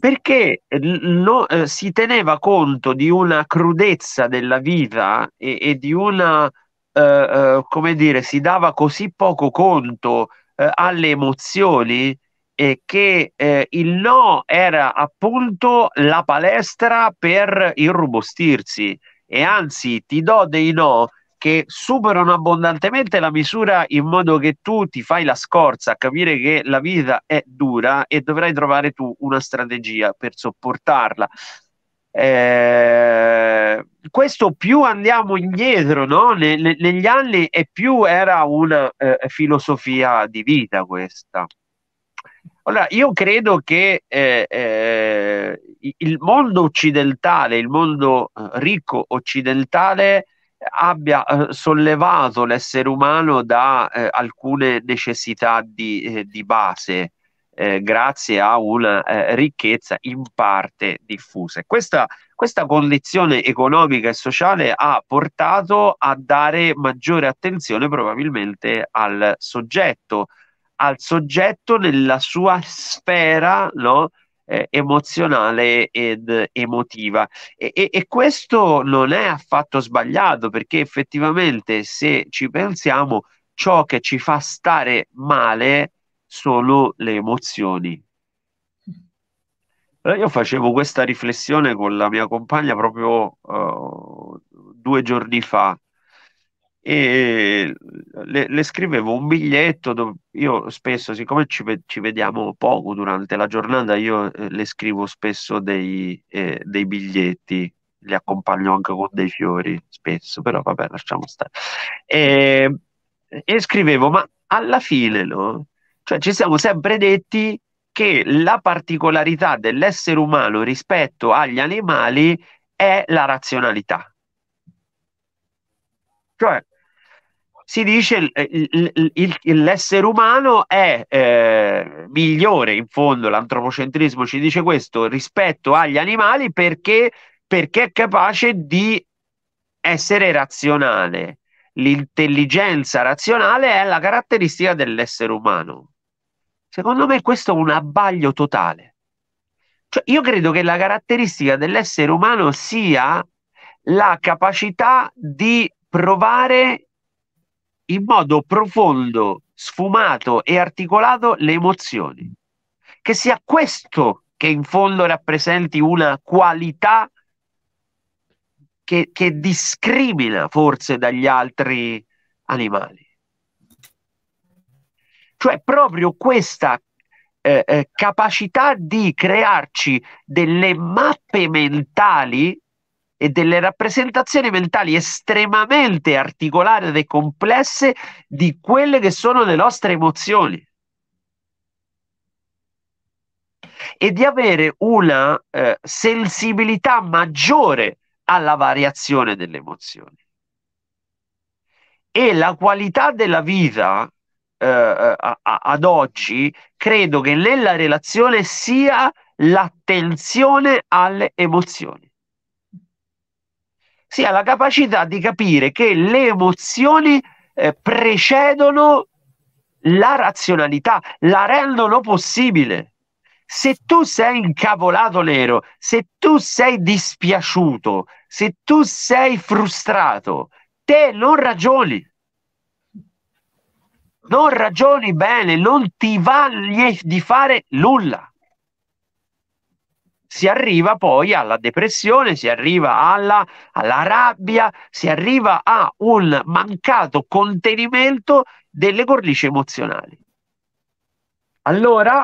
Perché no, eh, eh, si teneva conto di una crudezza della vita e, e di una, eh, eh, come dire, si dava così poco conto eh, alle emozioni eh, che eh, il no era appunto la palestra per irrobustirsi e anzi ti do dei no che superano abbondantemente la misura in modo che tu ti fai la scorza a capire che la vita è dura e dovrai trovare tu una strategia per sopportarla. Eh, questo più andiamo indietro no? ne, ne, negli anni e più era una eh, filosofia di vita questa. Allora, io credo che eh, eh, il mondo occidentale, il mondo eh, ricco occidentale abbia eh, sollevato l'essere umano da eh, alcune necessità di, eh, di base grazie a una ricchezza in parte diffusa. Questa, questa condizione economica e sociale ha portato a dare maggiore attenzione probabilmente al soggetto, al soggetto nella sua sfera no? eh, emozionale ed emotiva. E, e, e, questo non è affatto sbagliato perché effettivamente se ci pensiamo ciò che ci fa stare male sono le emozioni. Eh, io facevo questa riflessione con la mia compagna proprio uh, due giorni fa e le, le, scrivevo un biglietto dove io spesso, siccome ci, ci, vediamo poco durante la giornata, io eh, le scrivo spesso dei, eh, dei biglietti, li accompagno anche con dei fiori spesso, però vabbè, lasciamo stare. E, e scrivevo, ma alla fine, no? cioè, ci siamo sempre detti che la particolarità dell'essere umano rispetto agli animali è la razionalità. Cioè, si dice che eh, l'essere umano è eh, migliore, in fondo l'antropocentrismo ci dice questo, rispetto agli animali perché, perché è capace di essere razionale. L'intelligenza razionale è la caratteristica dell'essere umano. Secondo me questo è un abbaglio totale. Cioè, io credo che la caratteristica dell'essere umano sia la capacità di provare in modo profondo, sfumato e articolato le emozioni. Che sia questo che in fondo rappresenti una qualità che, che discrimina forse dagli altri animali. Cioè proprio questa eh, eh capacità di crearci delle mappe mentali e delle rappresentazioni mentali estremamente articolate e complesse di quelle che sono le nostre emozioni e di avere una eh, sensibilità maggiore alla variazione delle emozioni. E la qualità della vita eh, eh a, a, ad oggi credo che nella relazione sia l'attenzione alle emozioni si ha la capacità di capire che le emozioni eh, precedono la razionalità, la rendono possibile. Se tu sei incavolato nero, se tu sei dispiaciuto, se tu sei frustrato, te non ragioni. Non ragioni bene, non ti va di fare nulla si arriva poi alla depressione, si arriva alla, alla rabbia, si arriva a un mancato contenimento delle cornici emozionali. Allora,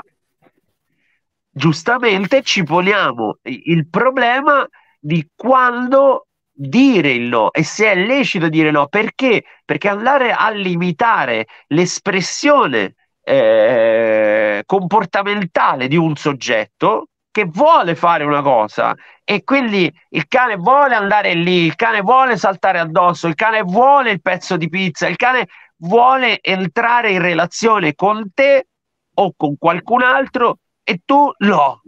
giustamente ci poniamo il problema di quando dire il no e se è lecito dire no perché perché andare a limitare l'espressione eh, comportamentale di un soggetto che vuole fare una cosa e quindi il cane vuole andare lì, il cane vuole saltare addosso, il cane vuole il pezzo di pizza, il cane vuole entrare in relazione con te o con qualcun altro e tu no.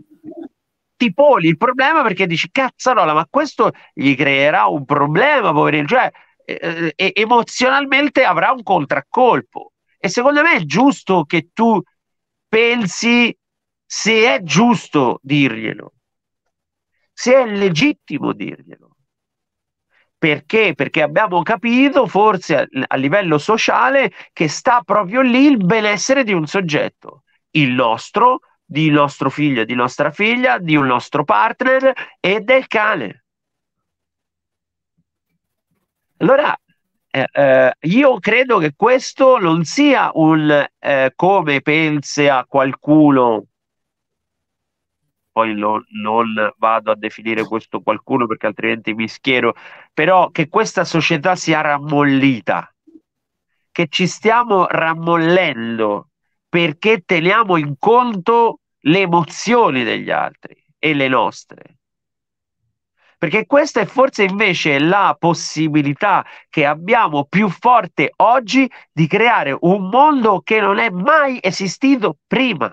Ti poni il problema perché dici cazzarola, ma questo gli creerà un problema, poverino, cioè eh, eh, emozionalmente avrà un contraccolpo. E secondo me è giusto che tu pensi se è giusto dirglielo, se è legittimo dirglielo. Perché? Perché abbiamo capito, forse a, a livello sociale, che sta proprio lì il benessere di un soggetto, il nostro, di nostro figlio, di nostra figlia, di un nostro partner e del cane. Allora, eh, eh, io credo che questo non sia un eh, come pensa qualcuno poi lo, non vado a definire questo qualcuno perché altrimenti mi schiero, però che questa società sia rammollita, che ci stiamo rammollendo perché teniamo in conto le emozioni degli altri e le nostre. Perché questa è forse invece la possibilità che abbiamo più forte oggi di creare un mondo che non è mai esistito prima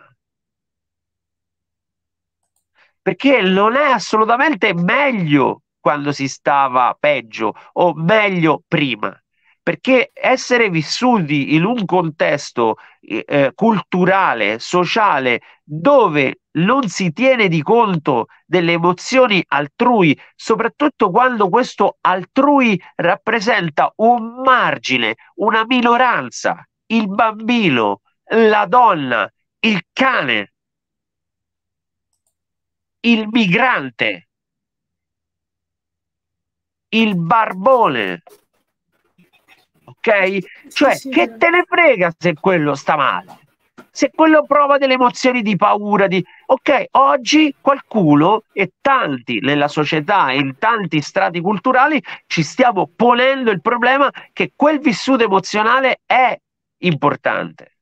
perché non è assolutamente meglio quando si stava peggio o meglio prima perché essere vissuti in un contesto eh, eh, culturale, sociale, dove non si tiene di conto delle emozioni altrui, soprattutto quando questo altrui rappresenta un margine, una minoranza, il bambino, la donna, il cane, il migrante, il barbone. Ok? Cioè, sì, sì. che te ne frega se quello sta male? Se quello prova delle emozioni di paura, di ok, oggi qualcuno e tanti nella società e in tanti strati culturali ci stiamo ponendo il problema che quel vissuto emozionale è importante.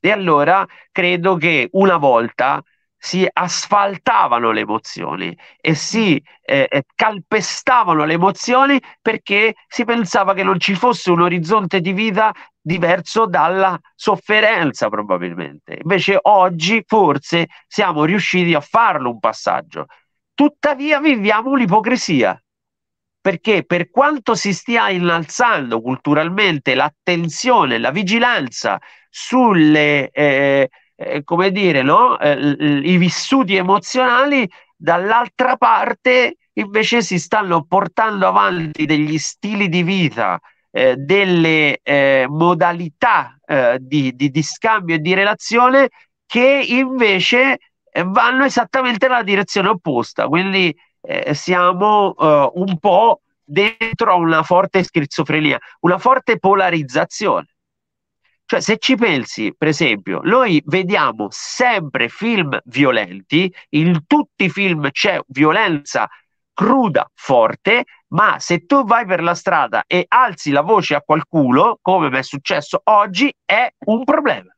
E allora credo che una volta si asfaltavano le emozioni e si mm. eh, calpestavano le emozioni perché si pensava che non ci fosse un orizzonte di vita diverso dalla sofferenza probabilmente. Invece oggi forse siamo riusciti a farlo un passaggio. Tuttavia viviamo un'ipocrisia perché per quanto si stia innalzando culturalmente l'attenzione, la vigilanza sulle, eh, eh, come dire, no? eh, i vissuti emozionali, dall'altra parte invece si stanno portando avanti degli stili di vita, eh, delle eh, modalità eh, di, di, di, scambio e di relazione che invece eh, vanno esattamente nella direzione opposta. Quindi siamo un po' dentro a una forte schizofrenia, una forte polarizzazione. Cioè, se ci pensi, per esempio, noi vediamo sempre film violenti, in tutti i film c'è violenza cruda, forte, ma se tu vai per la strada e alzi la voce a qualcuno, come mi è successo oggi, è un problema.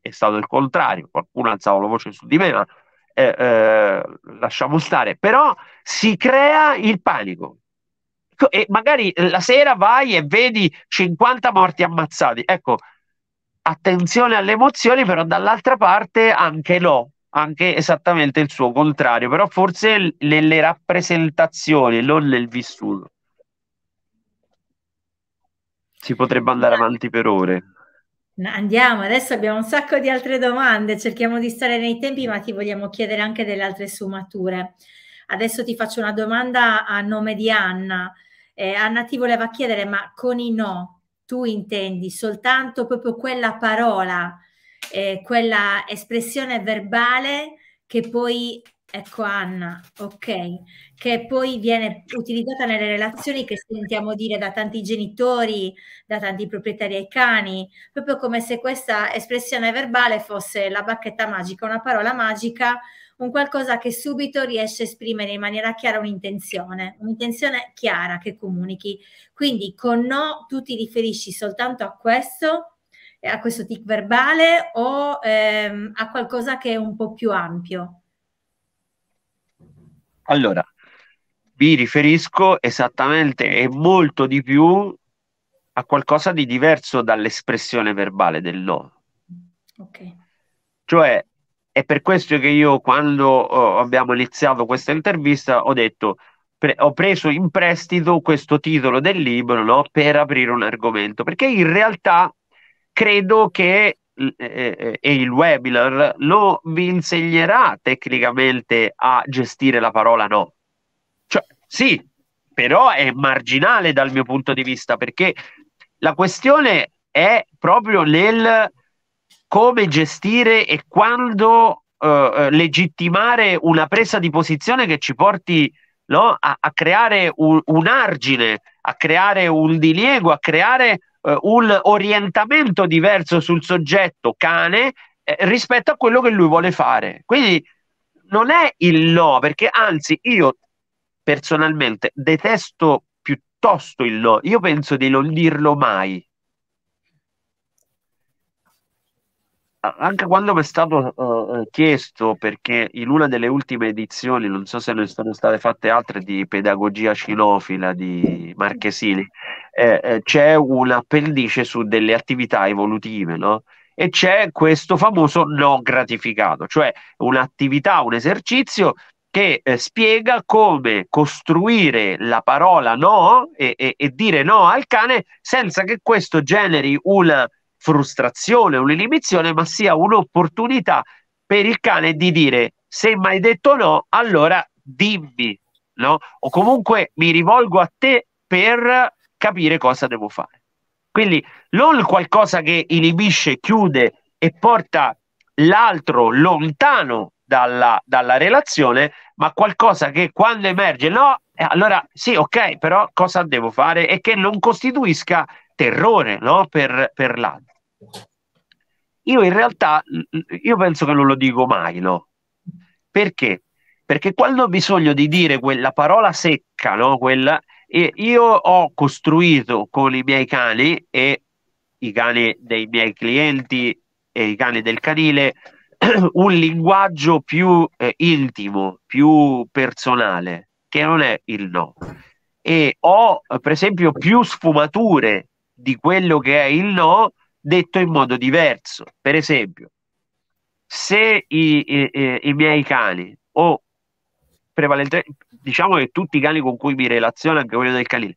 È stato il contrario, qualcuno alzava la voce su di me, ma eh, eh, lasciamo stare. Però si crea il panico e magari la sera vai e vedi 50 morti ammazzati. Ecco, attenzione alle emozioni, però dall'altra parte anche no, anche esattamente il suo contrario, però forse nelle rappresentazioni, non nel vissuto. Si potrebbe andare avanti per ore. Andiamo, adesso abbiamo un sacco di altre domande, cerchiamo di stare nei tempi, ma ti vogliamo chiedere anche delle altre sfumature. Adesso ti faccio una domanda a nome di Anna eh, Anna ti voleva chiedere, ma con i no tu intendi soltanto proprio quella parola, eh, quella espressione verbale che poi, ecco Anna, ok, che poi viene utilizzata nelle relazioni che sentiamo dire da tanti genitori, da tanti proprietari ai cani, proprio come se questa espressione verbale fosse la bacchetta magica, una parola magica un qualcosa che subito riesce a esprimere in maniera chiara un'intenzione, un'intenzione chiara che comunichi. Quindi con no tu ti riferisci soltanto a questo, eh, a questo tic verbale o ehm, a qualcosa che è un po' più ampio? Allora, vi riferisco esattamente e molto di più a qualcosa di diverso dall'espressione verbale del no. Ok. Cioè, è per questo che io quando oh, abbiamo iniziato questa intervista ho detto pre- ho preso in prestito questo titolo del libro no, per aprire un argomento, perché in realtà credo che eh, eh, eh, e il webinar lo vi insegnerà tecnicamente a gestire la parola no. Cioè, sì, però è marginale dal mio punto di vista perché la questione è proprio nel come gestire e quando eh, eh, legittimare una presa di posizione che ci porti no, a, a, creare un, un, argine, a creare un diliego, a creare eh, un orientamento diverso sul soggetto cane eh, rispetto a quello che lui vuole fare. Quindi non è il no, perché anzi io personalmente detesto piuttosto il no, io penso di non dirlo mai anche quando mi è stato uh, chiesto, perché in una delle ultime edizioni, non so se ne sono state fatte altre di pedagogia cinofila di Marchesini, eh, eh, c'è un'appendice su delle attività evolutive, no? E c'è questo famoso no gratificato, cioè un'attività, un esercizio che eh, spiega come costruire la parola no e, e, e, dire no al cane senza che questo generi una frustrazione, un'inibizione, ma sia un'opportunità per il cane di dire se mai detto no, allora dimmi, no? O comunque mi rivolgo a te per capire cosa devo fare. Quindi non qualcosa che inibisce, chiude e porta l'altro lontano dalla, dalla relazione, ma qualcosa che quando emerge no, eh, allora sì, ok, però cosa devo fare? E che non costituisca terrore no? per, per l'altro. Io in realtà, io penso che non lo dico mai, no? Perché? Perché quando ho bisogno di dire quella parola secca, no? Quella, io ho costruito con i miei cani e i cani dei miei clienti e i cani del canile un linguaggio più eh, intimo, più personale, che non è il no. E ho, per esempio, più sfumature di quello che è il no detto in modo diverso. Per esempio, se i, i, i miei cani o prevalentemente, diciamo che tutti i cani con cui mi relaziono, anche quelli del canile,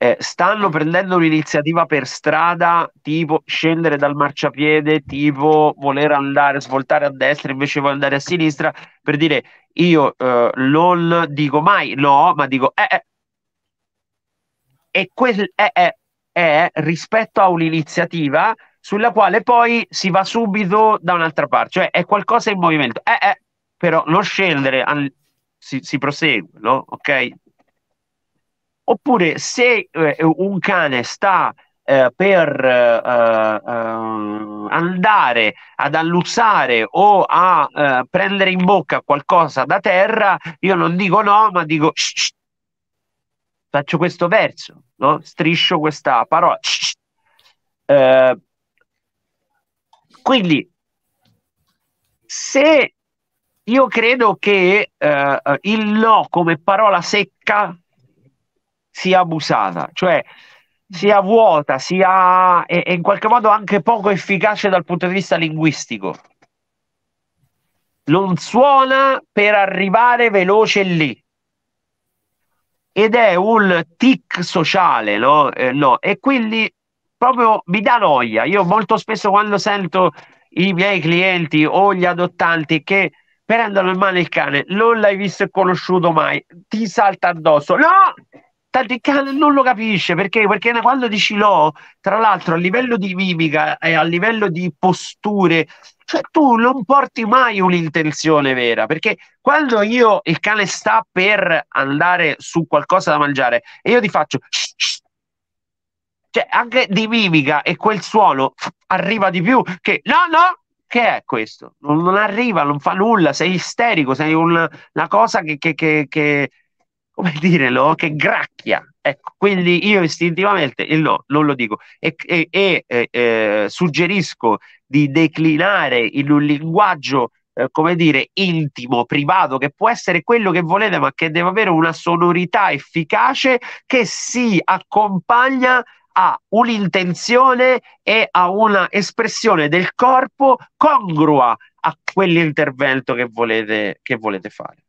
eh, stanno prendendo un'iniziativa per strada, tipo scendere dal marciapiede, tipo voler andare, svoltare a destra invece vuole andare a sinistra, per dire io eh, non dico mai no, ma dico eh, eh. E quel eh, eh è rispetto a un'iniziativa sulla quale poi si va subito da un'altra parte, cioè è qualcosa in movimento, eh, eh, però non scendere, an- si, si, prosegue, no? Ok? Oppure se eh, un cane sta eh, per eh, eh, andare ad alluzzare o a prendere in bocca qualcosa da terra, io non dico no, ma dico shh, shh, faccio questo verso, no? striscio questa parola. Eh, quindi, se io credo che eh, il no come parola secca sia abusata, cioè sia vuota, sia e, e in qualche modo anche poco efficace dal punto di vista linguistico. Non suona per arrivare veloce lì ed è un tic sociale, no? Eh, no? E quindi proprio mi dà noia. Io molto spesso quando sento i miei clienti o gli adottanti che prendono in mano il cane, non l'hai visto e conosciuto mai, ti salta addosso. No! Tanto il cane non lo capisce perché? Perché quando dici no, tra l'altro a livello di mimica e a livello di posture cioè tu non porti mai un'intenzione vera, perché quando io il cane sta per andare su qualcosa da mangiare e io ti faccio cioè anche di mimica e quel suono arriva di più che no, no, che è questo? Non, non arriva, non fa nulla, sei isterico, sei un, una cosa che, che, che, che come dire, che gracchia. Ecco, quindi io istintivamente no, non lo dico e, e, e eh, eh, suggerisco di declinare in un linguaggio, eh, come dire, intimo, privato, che può essere quello che volete, ma che deve avere una sonorità efficace che si accompagna a un'intenzione e a una espressione del corpo congrua a quell'intervento che volete, che volete fare.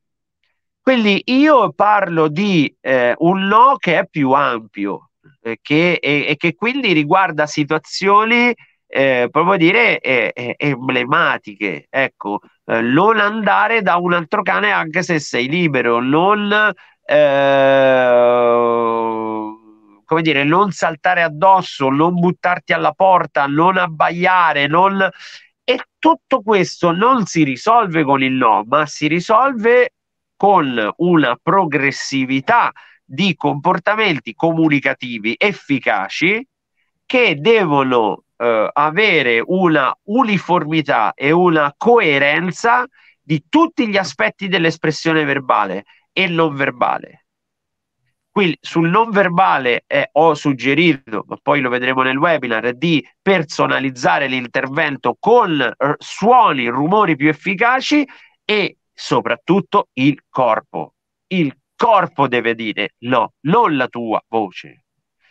Quindi io parlo di eh, un no che è più ampio eh, che, e, e, che quindi riguarda situazioni eh, proprio dire eh, eh, emblematiche. Ecco, eh, non andare da un altro cane anche se sei libero, non come dire, non saltare addosso, non buttarti alla porta, non abbaiare, non... E tutto questo non si risolve con il no, ma si risolve con una progressività di comportamenti comunicativi efficaci che devono eh, avere una uniformità e una coerenza di tutti gli aspetti dell'espressione verbale e non verbale. Qui sul non verbale eh, ho suggerito, ma poi lo vedremo nel webinar, di personalizzare l'intervento con eh, suoni, rumori più efficaci e soprattutto il corpo. Il corpo deve dire no, non la tua voce.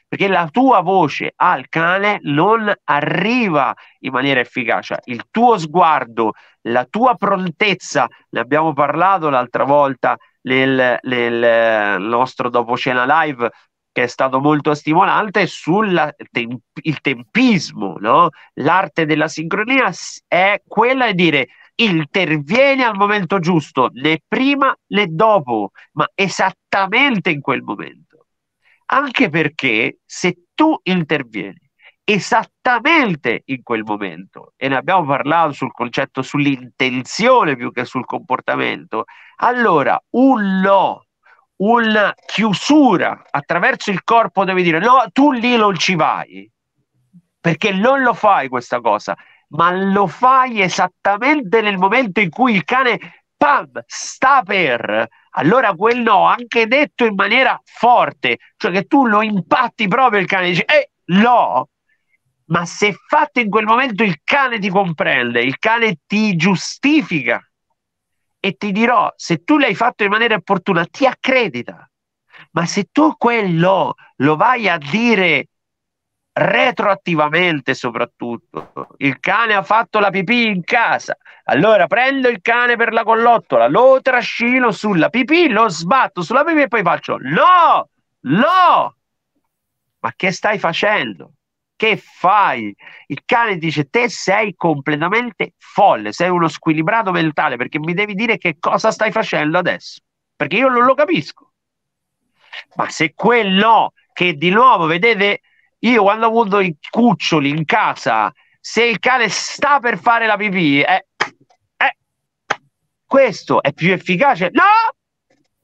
Perché la tua voce al cane non arriva in maniera efficace. Il tuo sguardo, la tua prontezza, ne abbiamo parlato l'altra volta nel, nel eh, nostro dopo cena live, che è stato molto stimolante, sul te- tempismo, no? l'arte della sincronia è quella di dire interviene al momento giusto, né prima né dopo, ma esattamente in quel momento. Anche perché se tu intervieni esattamente in quel momento, e ne abbiamo parlato sul concetto sull'intenzione più che sul comportamento, allora un no, una chiusura attraverso il corpo devi dire no, tu lì non ci vai, perché non lo fai questa cosa ma lo fai esattamente nel momento in cui il cane pam, sta per, allora quel no, anche detto in maniera forte, cioè che tu lo impatti proprio il cane, e dici, eh, no, ma se fatto in quel momento il cane ti comprende, il cane ti giustifica e ti dirò, se tu l'hai fatto in maniera opportuna, ti accredita, ma se tu quello lo vai a dire retroattivamente soprattutto. Il cane ha fatto la pipì in casa, allora prendo il cane per la collottola, lo trascino sulla pipì, lo sbatto sulla pipì e poi faccio no, no, ma che stai facendo? Che fai? Il cane dice: Te sei completamente folle, sei uno squilibrato mentale perché mi devi dire che cosa stai facendo adesso. Perché io non lo capisco. Ma se quello che di nuovo vedete io quando ho avuto i cuccioli in casa, se il cane sta per fare la pipì, è, eh, è, eh, questo è più efficace. No!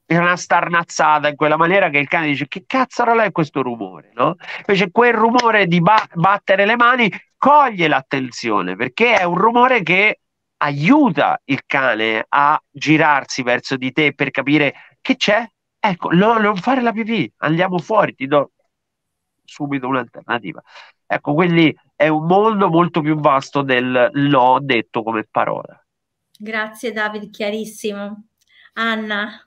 È una starnazzata in quella maniera che il cane dice che cazzo è questo rumore, no? Invece quel rumore di ba- battere le mani coglie l'attenzione perché è un rumore che aiuta il cane a girarsi verso di te per capire che c'è. Ecco, no, non fare la pipì, andiamo fuori, ti do subito un'alternativa. Ecco, quindi è un mondo molto più vasto del l'ho detto come parola. Grazie Davide, chiarissimo. Anna.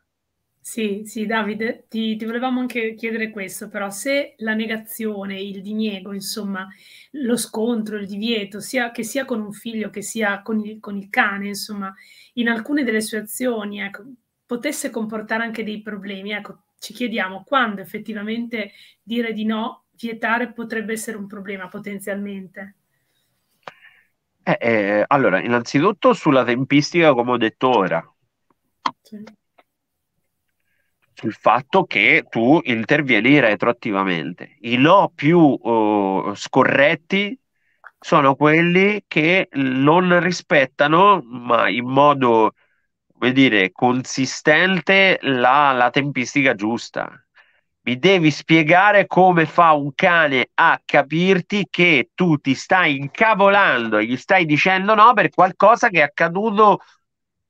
Sì, sì, Davide, ti, ti, volevamo anche chiedere questo, però se la negazione, il diniego, insomma, lo scontro, il divieto, sia, che sia con un figlio, che sia con il, con il cane, insomma, in alcune delle sue azioni, ecco, potesse comportare anche dei problemi, ecco, ci chiediamo quando effettivamente dire di no vietare potrebbe essere un problema potenzialmente? Eh, eh, allora, innanzitutto sulla tempistica, come ho detto ora, sì. sul fatto che tu intervieni retroattivamente. I no più eh, scorretti sono quelli che non rispettano, ma in modo, come dire, consistente la, la tempistica giusta mi devi spiegare come fa un cane a capirti che tu ti stai incavolando e gli stai dicendo no per qualcosa che è accaduto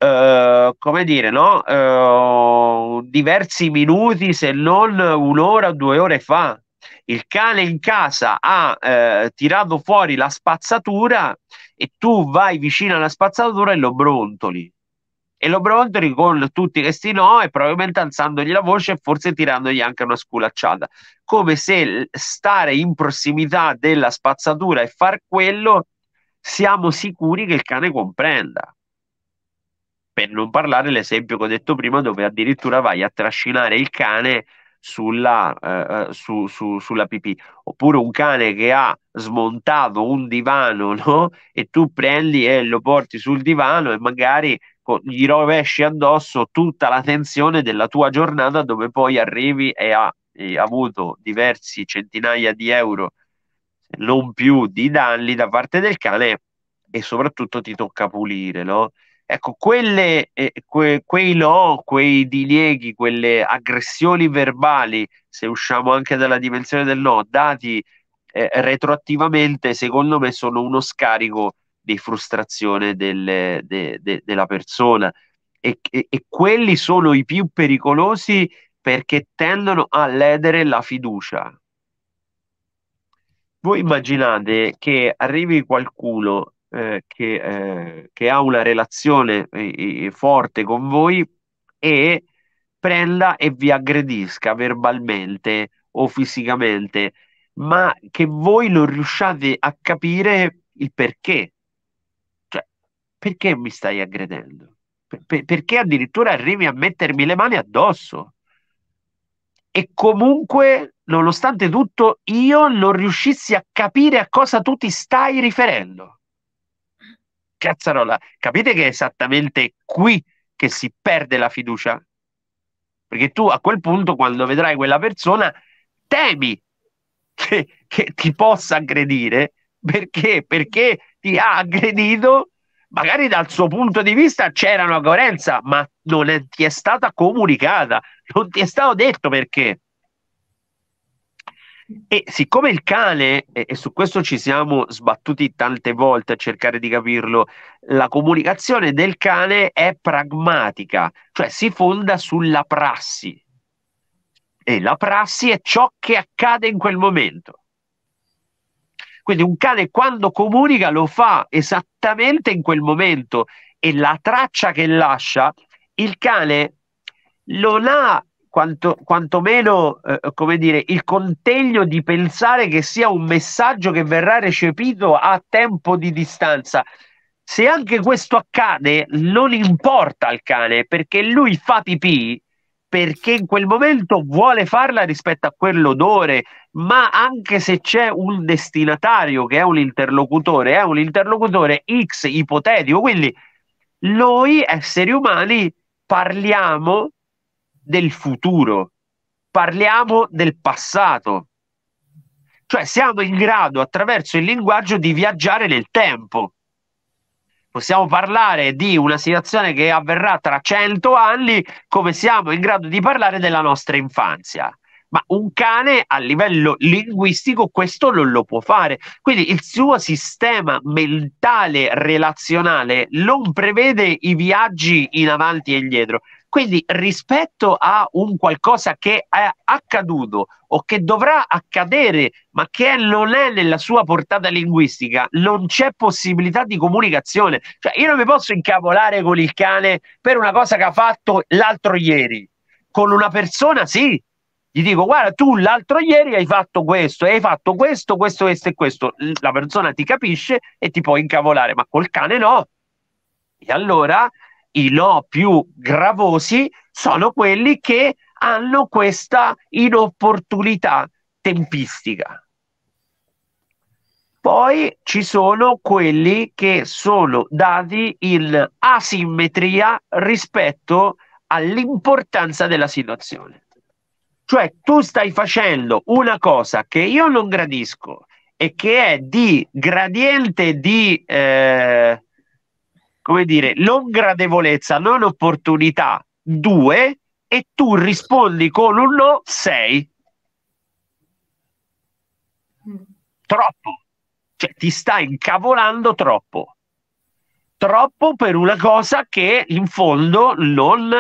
Uh, come dire, no? Uh, diversi minuti, se non un'ora o due ore fa. Il cane in casa ha uh, tirato fuori la spazzatura e tu vai vicino alla spazzatura e lo brontoli e lo Brodri con tutti questi no e probabilmente alzandogli la voce e forse tirandogli anche una sculacciata come se stare in prossimità della spazzatura e far quello siamo sicuri che il cane comprenda per non parlare l'esempio che ho detto prima dove addirittura vai a trascinare il cane sulla, eh, eh su, su, sulla pipì oppure un cane che ha smontato un divano no? e tu prendi e lo porti sul divano e magari gli rovesci addosso tutta la tensione della tua giornata dove poi arrivi e ha e avuto diversi centinaia di euro, non più, di danni da parte del cane e soprattutto ti tocca pulire, no? Ecco, quelle, eh, que, quei no, quei dilieghi quelle aggressioni verbali, se usciamo anche dalla dimensione del no, dati eh, retroattivamente, secondo me sono uno scarico di frustrazione delle, de, de, della persona. E, e, e, quelli sono i più pericolosi perché tendono a ledere la fiducia. Voi immaginate che arrivi qualcuno eh, che, eh, che, ha una relazione eh, forte con voi e prenda e vi aggredisca verbalmente o fisicamente, ma che voi non riusciate a capire il perché perché mi stai aggredendo? Per- perché addirittura arrivi a mettermi le mani addosso? E comunque, nonostante tutto, io non riuscissi a capire a cosa tu ti stai riferendo. Cazzarola, capite che è esattamente qui che si perde la fiducia? Perché tu a quel punto, quando vedrai quella persona, temi che, che ti possa aggredire perché? Perché ti ha aggredito magari dal suo punto di vista c'era una coerenza, ma non è, ti è stata comunicata, non ti è stato detto perché. E siccome il cane, e, e, su questo ci siamo sbattuti tante volte a cercare di capirlo, la comunicazione del cane è pragmatica, cioè si fonda sulla prassi. E la prassi è ciò che accade in quel momento. Quindi un cane quando comunica lo fa esattamente in quel momento e la traccia che lascia, il cane non ha quanto, quantomeno eh, come dire, il contegno di pensare che sia un messaggio che verrà recepito a tempo di distanza. Se anche questo accade, non importa al cane perché lui fa pipì perché in quel momento vuole farla rispetto a quell'odore, ma anche se c'è un destinatario che è un interlocutore, è un interlocutore X ipotetico, quindi noi esseri umani parliamo del futuro, parliamo del passato. Cioè siamo in grado attraverso il linguaggio di viaggiare nel tempo possiamo parlare di una situazione che avverrà tra 100 anni come siamo in grado di parlare della nostra infanzia. Ma un cane a livello linguistico questo non lo può fare. Quindi il suo sistema mentale relazionale non prevede i viaggi in avanti e indietro, quindi rispetto a un qualcosa che è accaduto o che dovrà accadere, ma che non è nella sua portata linguistica, non c'è possibilità di comunicazione. Cioè, io non mi posso incavolare con il cane per una cosa che ha fatto l'altro ieri. Con una persona sì, gli dico guarda tu l'altro ieri hai fatto questo hai fatto questo, questo, questo e questo la persona ti capisce e ti può incavolare ma col cane no e allora i no più gravosi sono quelli che hanno questa inopportunità tempistica. Poi ci sono quelli che sono dati in asimmetria rispetto all'importanza della situazione. Cioè tu stai facendo una cosa che io non gradisco e che è di gradiente di eh, come dire, non gradevolezza, non opportunità, 2, e tu rispondi con un no, 6. Troppo. Cioè, ti stai incavolando troppo. Troppo per una cosa che in fondo non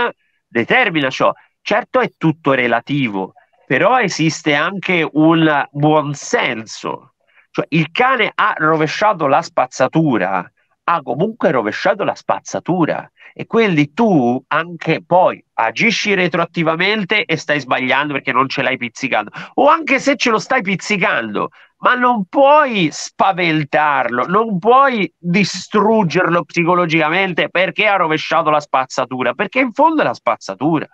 determina ciò. Certo è tutto relativo, però esiste anche un buon senso. Cioè, il cane ha rovesciato la spazzatura ha comunque rovesciato la spazzatura e quindi tu anche poi agisci retroattivamente e stai sbagliando perché non ce l'hai pizzicando o anche se ce lo stai pizzicando ma non puoi spaventarlo non puoi distruggerlo psicologicamente perché ha rovesciato la spazzatura perché in fondo è la spazzatura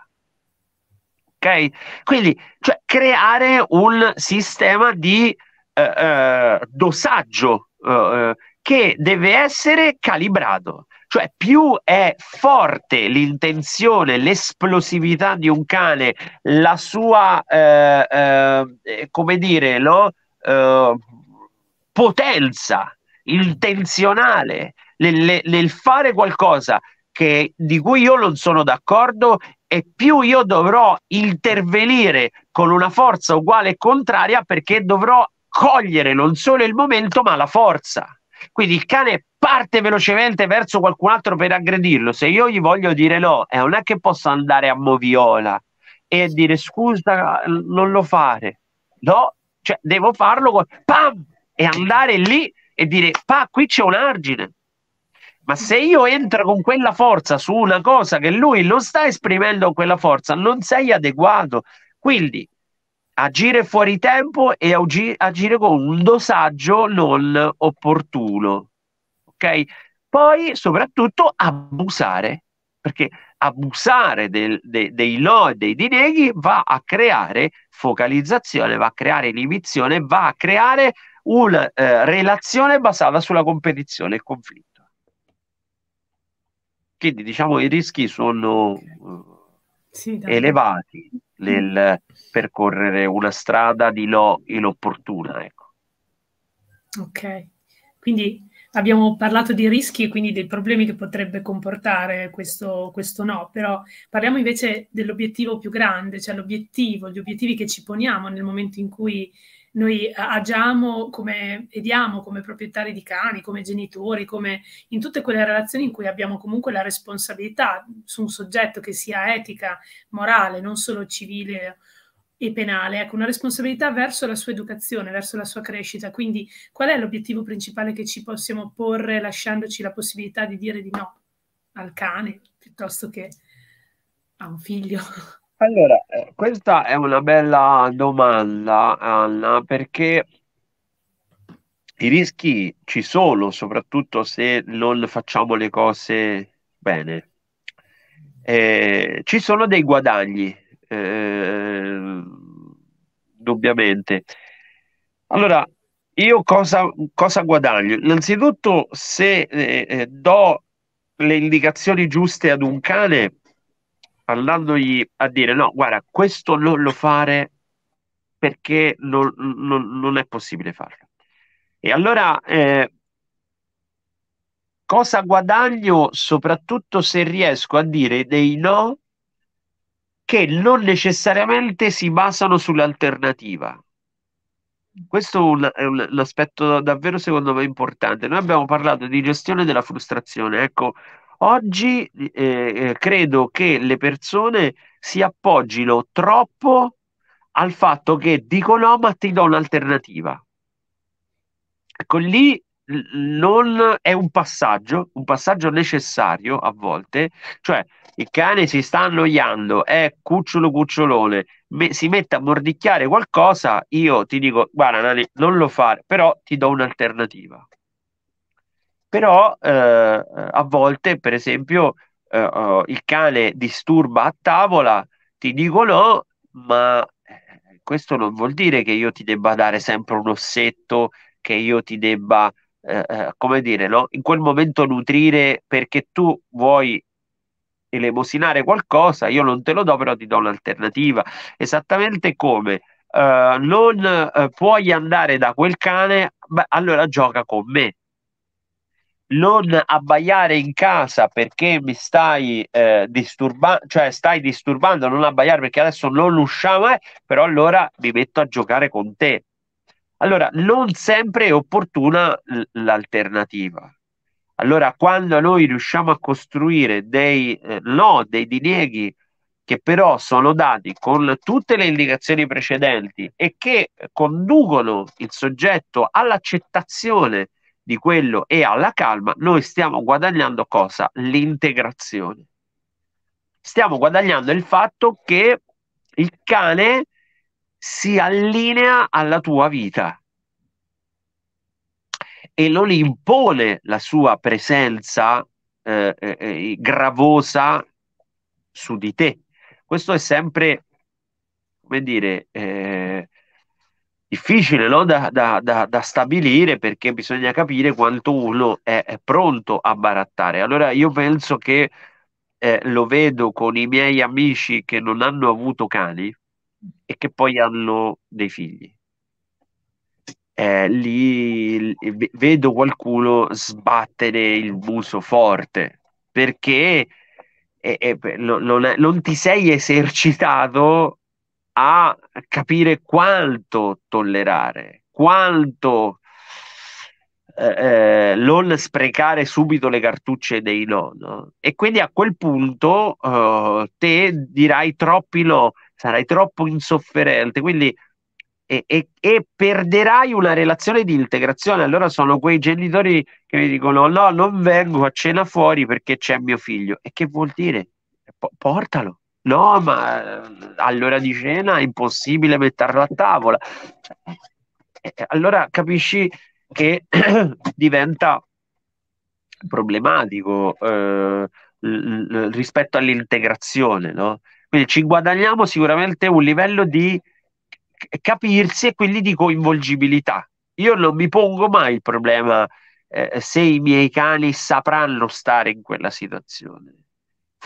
ok quindi cioè, creare un sistema di eh, eh, dosaggio eh, eh che deve essere calibrato. Cioè, più è forte l'intenzione, l'esplosività di un cane, la sua, eh, eh, eh come dire, no? eh, potenza intenzionale nel, nel fare qualcosa che, di cui io non sono d'accordo e più io dovrò intervenire con una forza uguale e contraria perché dovrò cogliere non solo il momento ma la forza. Quindi il cane parte velocemente verso qualcun altro per aggredirlo. Se io gli voglio dire no, eh, non è che posso andare a moviola e dire scusa, non lo fare. No, cioè devo farlo con pam e andare lì e dire pa, qui c'è un argine. Ma se io entro con quella forza su una cosa che lui non sta esprimendo quella forza, non sei adeguato. Quindi agire fuori tempo e agire con un dosaggio non opportuno. Ok? Poi soprattutto abusare, perché abusare del, de, dei no e dei dineghi va a creare focalizzazione, va a creare inibizione, va a creare una eh, relazione basata sulla competizione e conflitto. Quindi diciamo i rischi sono eh, sì, elevati nel percorrere una strada di no inopportuna. Ecco. Ok, quindi abbiamo parlato di rischi e quindi dei problemi che potrebbe comportare questo, questo, no, però parliamo invece dell'obiettivo più grande, cioè l'obiettivo, gli obiettivi che ci poniamo nel momento in cui noi eh, agiamo come, e diamo come proprietari di cani, come genitori, come in tutte quelle relazioni in cui abbiamo comunque la responsabilità su un soggetto che sia etica, morale, non solo civile e penale, ecco, una responsabilità verso la sua educazione, verso la sua crescita. Quindi qual è l'obiettivo principale che ci possiamo porre lasciandoci la possibilità di dire di no al cane piuttosto che a un figlio? Allora, eh, questa è una bella domanda, Anna, perché i rischi ci sono, soprattutto se non facciamo le cose bene. Eh, ci sono dei guadagni, eh, indubbiamente. Allora, io cosa, cosa, guadagno? Innanzitutto, se eh, eh do le indicazioni giuste ad un cane, andandogli a dire no, guarda, questo non lo fare perché non, non, non è possibile farlo. E allora eh, cosa guadagno soprattutto se riesco a dire dei no che non necessariamente si basano sull'alternativa. Questo è un, è un aspetto davvero secondo me importante. Noi abbiamo parlato di gestione della frustrazione, ecco, Oggi eh, eh, credo che le persone si appoggino troppo al fatto che dico no, ma ti do un'alternativa. Ecco, lì non è un passaggio, un passaggio necessario a volte, cioè il cane si sta annoiando, è cucciolo cucciolone, me, si mette a mordicchiare qualcosa, io ti dico guarda Nani, non lo fare, però ti do un'alternativa però eh, eh, a volte, per esempio, eh, eh, il cane disturba a tavola, ti dico no, oh, ma eh, questo non vuol dire che io ti debba dare sempre un ossetto, che io ti debba, eh, come dire, no? in quel momento nutrire perché tu vuoi elemosinare qualcosa, io non te lo do, però ti do un'alternativa. Esattamente come eh, non eh, puoi andare da quel cane, beh, allora gioca con me non abbaiare in casa perché mi stai eh, disturbando, cioè stai disturbando, non abbaiare perché adesso non usciamo, eh, però allora mi metto a giocare con te. Allora, non sempre è opportuna l'alternativa. Allora, quando noi riusciamo a costruire dei eh, no, dei dinieghi che però sono dati con tutte le indicazioni precedenti e che conducono il soggetto all'accettazione di quello e alla calma, noi stiamo guadagnando cosa? L'integrazione. Stiamo guadagnando il fatto che il cane si allinea alla tua vita e non impone la sua presenza eh, eh, eh gravosa su di te. Questo è sempre, come dire, eh, difficile no? da, da, da, da, stabilire perché bisogna capire quanto uno è, è pronto a barattare. Allora io penso che eh, lo vedo con i miei amici che non hanno avuto cani e che poi hanno dei figli. Eh, lì vedo qualcuno sbattere il muso forte perché eh, non, non ti sei esercitato a capire quanto tollerare, quanto eh, eh, non sprecare subito le cartucce dei no, no? E quindi a quel punto eh, te dirai troppi no, sarai troppo insofferente, quindi e, e, e, perderai una relazione di integrazione. Allora sono quei genitori che mi dicono: No, non vengo a cena fuori perché c'è mio figlio. E che vuol dire? P- portalo, No, ma eh, all'ora di cena è impossibile metterlo a tavola. Eh, eh, allora capisci che diventa problematico eh, l- l- rispetto all'integrazione, no? Quindi ci guadagniamo sicuramente un livello di capirsi e quindi di coinvolgibilità. Io non mi pongo mai il problema eh, se i miei cani sapranno stare in quella situazione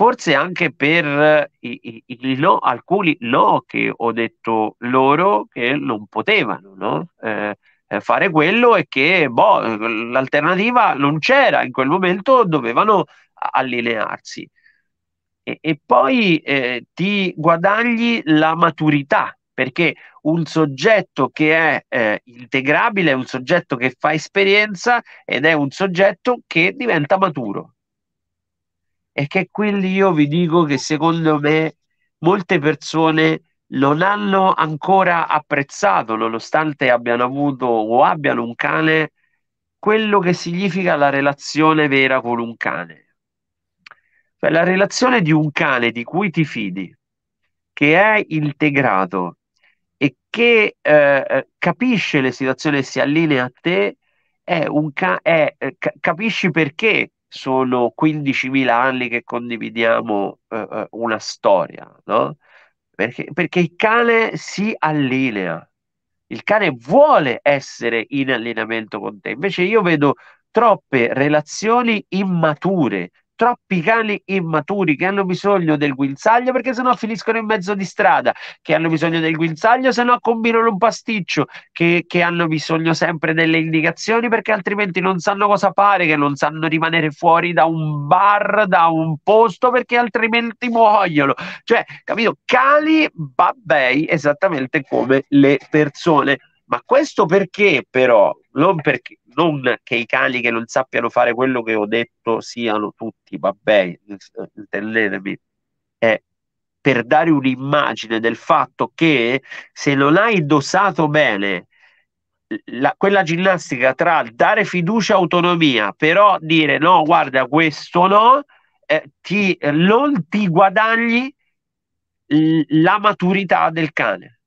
forse anche per eh, i, i, i lo, alcuni no che ho detto loro che non potevano no? Eh, eh, fare quello e che boh, l'alternativa non c'era, in quel momento dovevano allinearsi. E, e poi eh, ti guadagni la maturità, perché un soggetto che è eh, integrabile è un soggetto che fa esperienza ed è un soggetto che diventa maturo e che quelli io vi dico che secondo me molte persone non hanno ancora apprezzato, nonostante abbiano avuto o abbiano un cane, quello che significa la relazione vera con un cane. Cioè, la relazione di un cane di cui ti fidi, che è integrato e che eh, eh capisce le situazioni e si allinea a te, è un ca- è, eh, capisci perché sono 15.000 anni che condividiamo eh, eh, una storia, no? Perché, perché il cane si allinea, il cane vuole essere in allineamento con te, invece io vedo troppe relazioni immature, troppi cani immaturi che hanno bisogno del guinzaglio perché sennò finiscono in mezzo di strada, che hanno bisogno del guinzaglio sennò combinano un pasticcio, che, che hanno bisogno sempre delle indicazioni perché altrimenti non sanno cosa fare, che non sanno rimanere fuori da un bar, da un posto perché altrimenti muoiono. Cioè, capito? Cani babbei esattamente come le persone. Ma questo perché però? Non perché non che i cani che non sappiano fare quello che ho detto siano tutti, vabbè, intendetemi, è per dare un'immagine del fatto che se non hai dosato bene la, quella ginnastica tra dare fiducia e autonomia, però dire no, guarda, questo no, eh, ti, non ti guadagni l- la maturità del cane.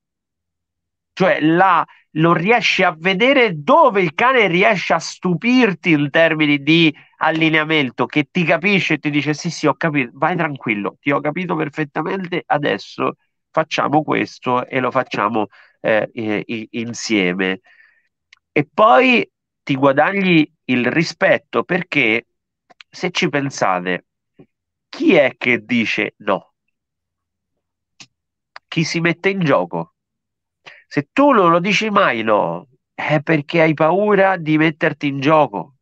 Cioè la, non riesci a vedere dove il cane riesce a stupirti in termini di allineamento, che ti capisce e ti dice sì sì ho capito, vai tranquillo, ti ho capito perfettamente, adesso facciamo questo e lo facciamo eh, i- insieme. E poi ti guadagni il rispetto perché se ci pensate, chi è che dice no? Chi si mette in gioco? Se tu non lo dici mai no, è perché hai paura di metterti in gioco,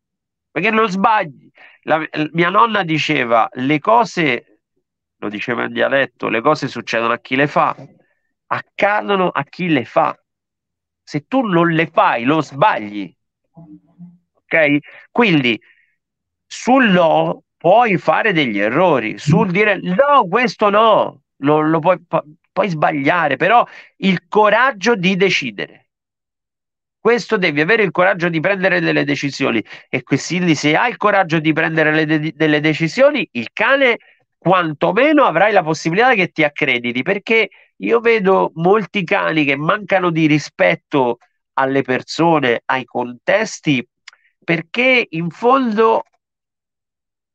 perché non sbagli. La, mia nonna diceva le cose, lo diceva in dialetto, le cose succedono a chi le fa, accadono a chi le fa. Se tu non le fai, lo sbagli. Ok? Quindi sul no puoi fare degli errori, sul dire no, questo no, lo, lo puoi, puoi sbagliare, però il coraggio di decidere. Questo devi avere il coraggio di prendere delle decisioni e quindi se hai il coraggio di prendere de- delle decisioni, il cane quantomeno avrai la possibilità che ti accrediti, perché io vedo molti cani che mancano di rispetto alle persone, ai contesti, perché in fondo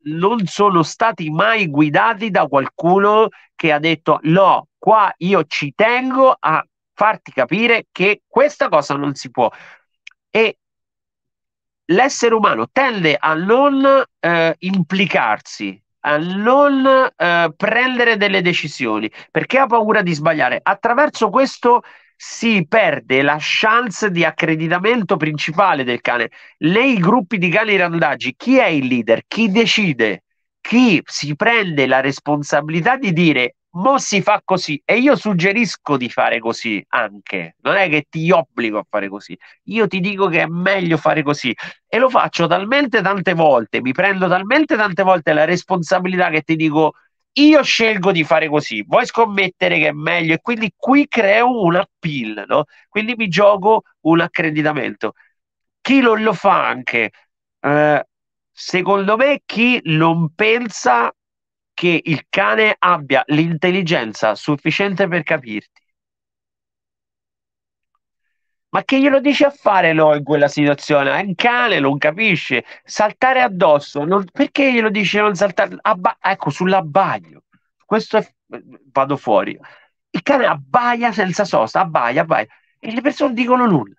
non sono stati mai guidati da qualcuno che ha detto no, qua io ci tengo a farti capire che questa cosa non si può. E l'essere umano tende a non eh, implicarsi, a non eh, prendere delle decisioni, perché ha paura di sbagliare. Attraverso questo si perde la chance di accreditamento principale del cane. Nei gruppi di cani randaggi, chi è il leader? Chi decide? Chi si prende la responsabilità di dire mo si fa così e io suggerisco di fare così anche, non è che ti obbligo a fare così, io ti dico che è meglio fare così e lo faccio talmente tante volte, mi prendo talmente tante volte la responsabilità che ti dico io scelgo di fare così, vuoi scommettere che è meglio? E quindi qui creo un appeal, no? quindi mi gioco un accreditamento. Chi non lo fa anche, eh, secondo me, chi non pensa che il cane abbia l'intelligenza sufficiente per capirti ma che glielo dici a fare Lo in quella situazione? È un cane, non capisce. Saltare addosso, non... perché glielo dici non saltare? Abba... Ecco, sull'abbaglio. Questo è... vado fuori. Il cane abbaia senza sosta, abbaia, abbaia. E le persone dicono nulla.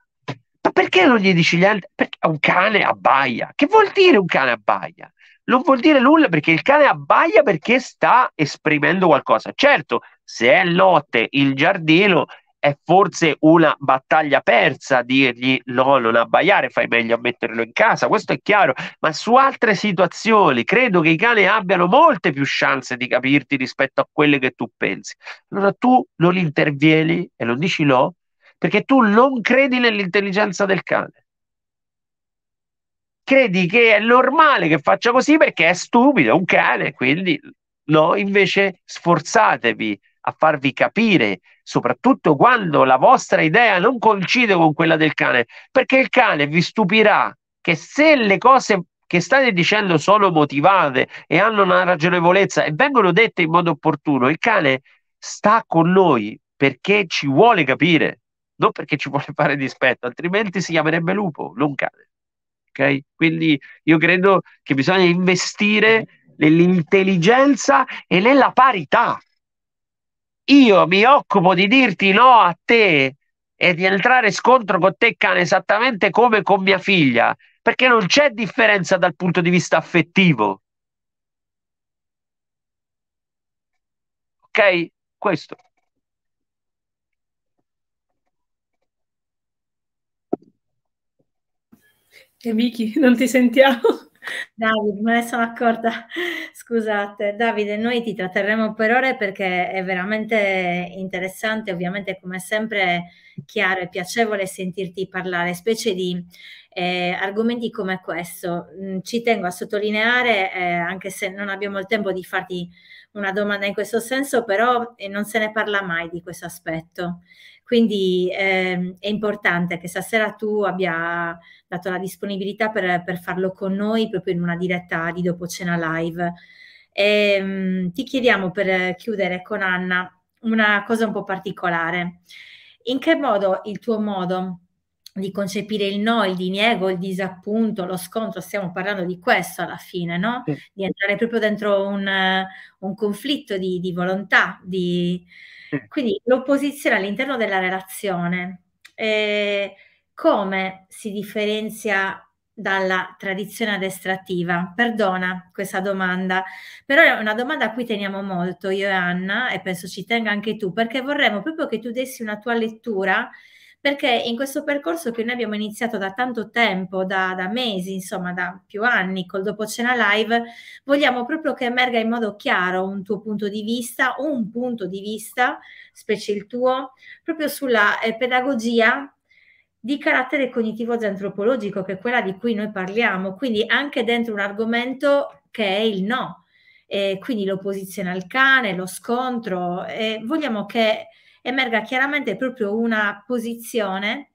Ma perché non gli dici niente? Perché un cane abbaia. Che vuol dire un cane abbaia? non vuol dire nulla perché il cane abbaia perché sta esprimendo qualcosa. Certo, se è notte il giardino è forse una battaglia persa dirgli no, non abbaiare, fai meglio a metterlo in casa, questo è chiaro, ma su altre situazioni credo che i cani abbiano molte più chance di capirti rispetto a quelle che tu pensi. Allora tu non intervieni e non dici no, perché tu non credi nell'intelligenza del cane. Credi che è normale che faccia così perché è stupido, è un cane, quindi no, invece sforzatevi a farvi capire, soprattutto quando la vostra idea non coincide con quella del cane, perché il cane vi stupirà che se le cose che state dicendo sono motivate e hanno una ragionevolezza e vengono dette in modo opportuno, il cane sta con noi perché ci vuole capire, non perché ci vuole fare dispetto, altrimenti si chiamerebbe lupo, non cane. Okay? Quindi io credo che bisogna investire nell'intelligenza e nella parità io mi occupo di dirti no a te e di entrare scontro con te, cane, esattamente come con mia figlia, perché non c'è differenza dal punto di vista affettivo. Ok? Questo. E Vicky, non ti sentiamo. Davide, me ne sono accorta, scusate. Davide, noi ti tratterremo per ore perché è veramente interessante, ovviamente come sempre chiaro e piacevole sentirti parlare, specie di eh, argomenti come questo. Mm, ci tengo a sottolineare, eh, anche se non abbiamo il tempo di farti una domanda in questo senso, però non se ne parla mai di questo aspetto. Quindi ehm, è importante che stasera tu abbia dato la disponibilità per, per farlo con noi proprio in una diretta di dopo cena live. E, ehm, mh, ti chiediamo per chiudere con Anna una cosa un po' particolare. In che modo il tuo modo di concepire il no, il diniego, il disappunto, lo scontro, stiamo parlando di questo alla fine, no? Di entrare proprio dentro un, un conflitto di, di volontà, di, quindi l'opposizione all'interno della relazione, eh, come si differenzia dalla tradizione addestrativa? Perdona questa domanda, però è una domanda a cui teniamo molto io e Anna e penso ci tenga anche tu, perché vorremmo proprio che tu dessi una tua lettura perché in questo percorso che noi abbiamo iniziato da tanto tempo, da, da mesi, insomma da più anni, col dopo cena live, vogliamo proprio che emerga in modo chiaro un tuo punto di vista, un punto di vista, specie il tuo, proprio sulla eh, pedagogia di carattere cognitivo antropologico, che è quella di cui noi parliamo, quindi anche dentro un argomento che è il no, eh, quindi l'opposizione al cane, lo scontro, eh, vogliamo che emerga chiaramente proprio una posizione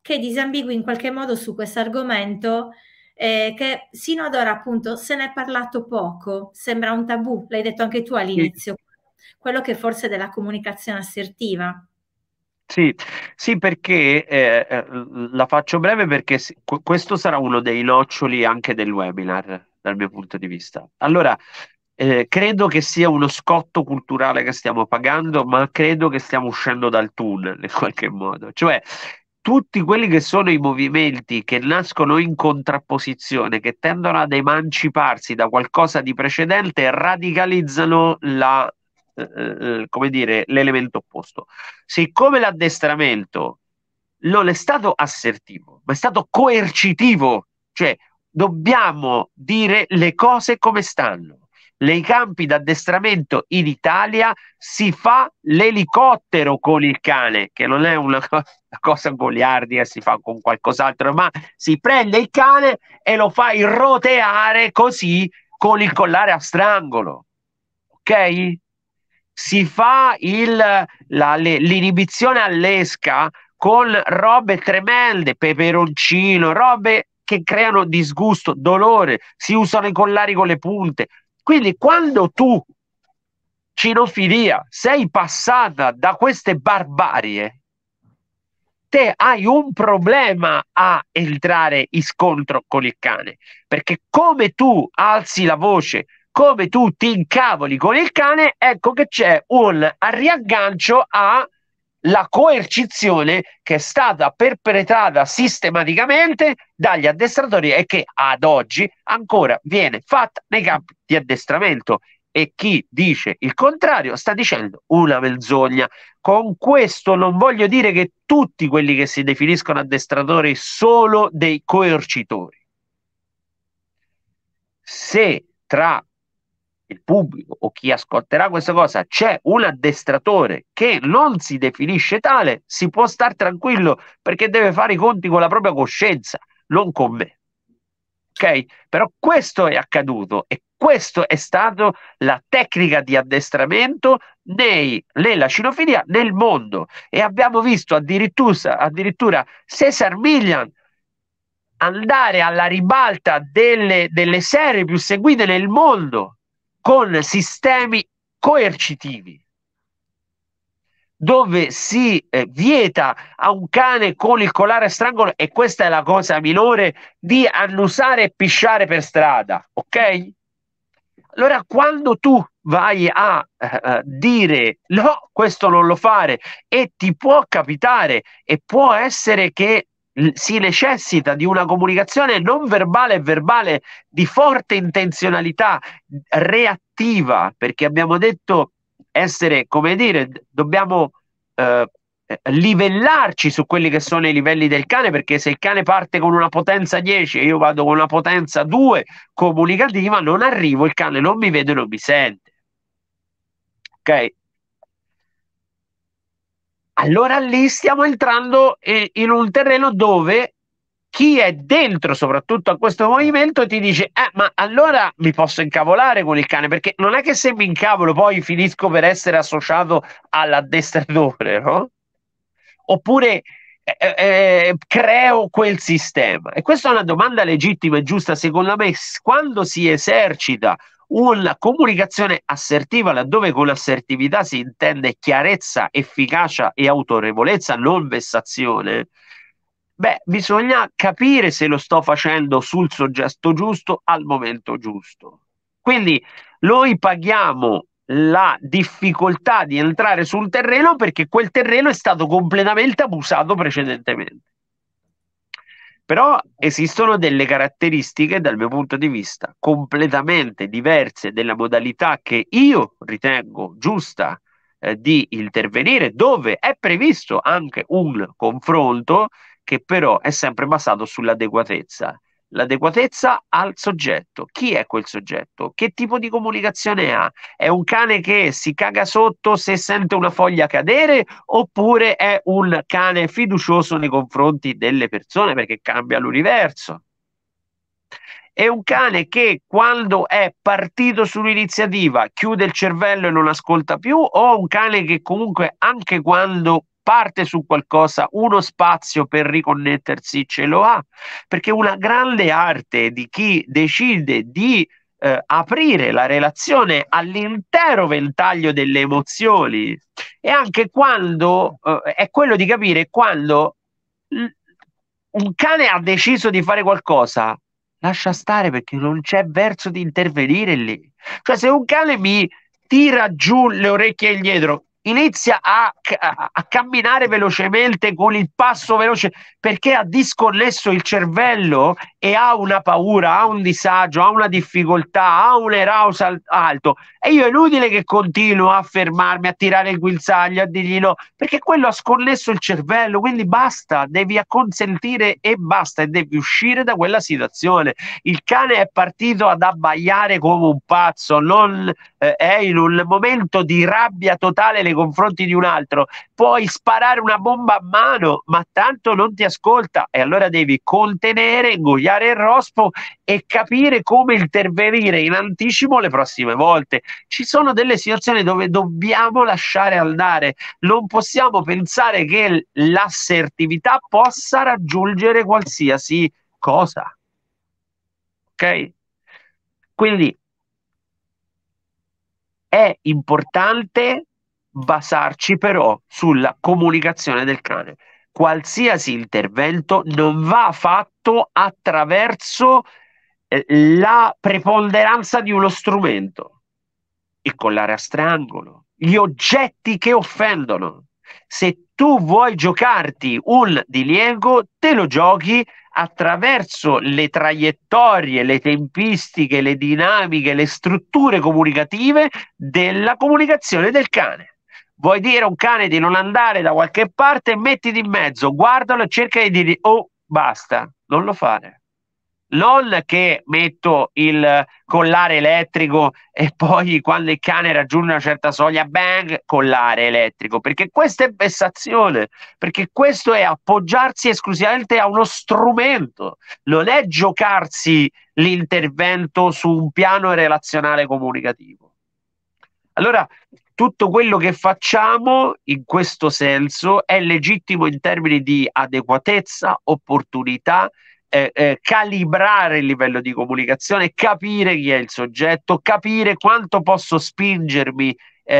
che disambigui in qualche modo su questo argomento eh, che sino ad ora appunto se ne è parlato poco, sembra un tabù, l'hai detto anche tu all'inizio, sì. quello che forse è della comunicazione assertiva. Sì, sì, perché eh, eh la faccio breve perché questo sarà uno dei noccioli anche del webinar dal mio punto di vista. Allora, eh, credo che sia uno scotto culturale che stiamo pagando, ma credo che stiamo uscendo dal tunnel in qualche modo. Cioè, tutti quelli che sono i movimenti che nascono in contrapposizione, che tendono ad emanciparsi da qualcosa di precedente, radicalizzano la, eh, eh, eh come dire, l'elemento opposto. Siccome l'addestramento non è stato assertivo, ma è stato coercitivo, cioè dobbiamo dire le cose come stanno nei campi d'addestramento in Italia si fa l'elicottero con il cane, che non è una cosa, una goliardia, si fa con qualcos'altro, ma si prende il cane e lo fai roteare così con il collare a strangolo. Ok? Si fa il, la, le, l'inibizione all'esca con robe tremende, peperoncino, robe che creano disgusto, dolore, si usano i collari con le punte, quindi quando tu, cinofilia, sei passata da queste barbarie, te hai un problema a entrare in scontro con il cane, perché come tu alzi la voce, come tu ti incavoli con il cane, ecco che c'è un riaggancio a la coercizione che è stata perpetrata sistematicamente dagli addestratori e che ad oggi ancora viene fatta nei campi di addestramento e chi dice il contrario sta dicendo una menzogna. Con questo non voglio dire che tutti quelli che si definiscono addestratori sono dei coercitori. Se tra il pubblico o chi ascolterà questa cosa c'è un addestratore che non si definisce tale, si può stare tranquillo perché deve fare i conti con la propria coscienza, non con me. Ok? Però questo è accaduto e questa è stata la tecnica di addestramento nei, nella cinofilia nel mondo e abbiamo visto addirittura, addirittura Cesar Millian andare alla ribalta delle, delle serie più seguite nel mondo con sistemi coercitivi dove si eh, vieta a un cane con il collare strangolo e questa è la cosa minore di annusare e pisciare per strada, ok? Allora quando tu vai a eh, eh dire no, questo non lo fare e ti può capitare e può essere che si necessita di una comunicazione non verbale e verbale di forte intenzionalità reattiva, perché abbiamo detto essere, come dire, dobbiamo eh, livellarci su quelli che sono i livelli del cane, perché se il cane parte con una potenza 10 e io vado con una potenza 2 comunicativa, non arrivo, il cane non mi vede, non mi sente. Ok? allora lì stiamo entrando eh, in un terreno dove chi è dentro soprattutto a questo movimento ti dice eh ma allora mi posso incavolare con il cane perché non è che se mi incavolo poi finisco per essere associato all'addestratore no? oppure eh, eh, eh creo quel sistema e questa è una domanda legittima e giusta secondo me quando si esercita una comunicazione assertiva laddove con l'assertività si intende chiarezza, efficacia e autorevolezza, non vessazione, beh, bisogna capire se lo sto facendo sul soggetto giusto al momento giusto. Quindi noi paghiamo la difficoltà di entrare sul terreno perché quel terreno è stato completamente abusato precedentemente. Però esistono delle caratteristiche, dal mio punto di vista, completamente diverse della modalità che io ritengo giusta eh, di intervenire, dove è previsto anche un confronto che però è sempre basato sull'adeguatezza l'adeguatezza al soggetto. Chi è quel soggetto? Che tipo di comunicazione ha? È un cane che si caga sotto se sente una foglia cadere oppure è un cane fiducioso nei confronti delle persone perché cambia l'universo? È un cane che quando è partito sull'iniziativa chiude il cervello e non ascolta più o un cane che comunque anche quando parte su qualcosa, uno spazio per riconnettersi ce lo ha, perché una grande arte di chi decide di eh, aprire la relazione all'intero ventaglio delle emozioni è anche quando eh, è quello di capire quando l- un cane ha deciso di fare qualcosa, lascia stare perché non c'è verso di intervenire lì. Cioè se un cane mi tira giù le orecchie indietro, inizia a, a, camminare velocemente con il passo veloce perché ha disconnesso il cervello e ha una paura, ha un disagio, ha una difficoltà, ha un arousal alto e io è inutile che continuo a fermarmi, a tirare il guinzaglio, a dirgli no, perché quello ha sconnesso il cervello, quindi basta, devi acconsentire e basta, e devi uscire da quella situazione. Il cane è partito ad abbaiare come un pazzo, non eh, è in un momento di rabbia totale nei confronti di un altro. Puoi sparare una bomba a mano, ma tanto non ti ascolta e allora devi contenere, ingoiare il rospo e capire come intervenire in anticipo le prossime volte ci sono delle situazioni dove dobbiamo lasciare andare, non possiamo pensare che l'assertività possa raggiungere qualsiasi cosa. Ok? Quindi è importante basarci però sulla comunicazione del cane. Qualsiasi intervento non va fatto attraverso eh, la preponderanza di uno strumento il collare a strangolo, gli oggetti che offendono. Se tu vuoi giocarti un diliego, te lo giochi attraverso le traiettorie, le tempistiche, le dinamiche, le strutture comunicative della comunicazione del cane. Vuoi dire a un cane di non andare da qualche parte, mettiti in mezzo, guardalo e cerca di dire oh basta, non lo fare non che metto il collare elettrico e poi quando il cane raggiunge una certa soglia, bang, collare elettrico, perché questa è vessazione, perché questo è appoggiarsi esclusivamente a uno strumento, non è giocarsi l'intervento su un piano relazionale comunicativo. Allora, tutto quello che facciamo in questo senso è legittimo in termini di adeguatezza, opportunità, eh, eh, calibrare il livello di comunicazione, capire chi è il soggetto, capire quanto posso spingermi eh,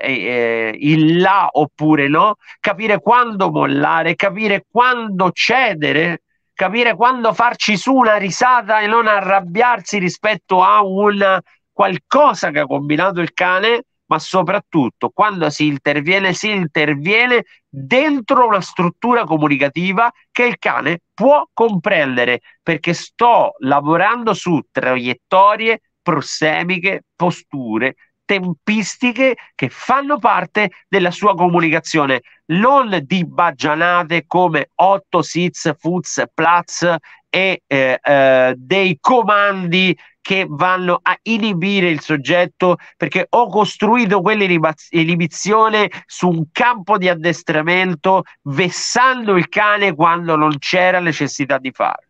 eh, eh, eh, in là oppure no, capire quando mollare, capire quando cedere, capire quando farci su una risata e non arrabbiarsi rispetto a un qualcosa che ha combinato il cane ma soprattutto quando si interviene, si interviene dentro una struttura comunicativa che il cane può comprendere, perché sto lavorando su traiettorie, prossemiche, posture, tempistiche che fanno parte della sua comunicazione, non di bagianate come 8 sits, futs, plats e eh, eh, dei comandi che vanno a inibire il soggetto perché ho costruito quell'inibizione su un campo di addestramento vessando il cane quando non c'era necessità di farlo.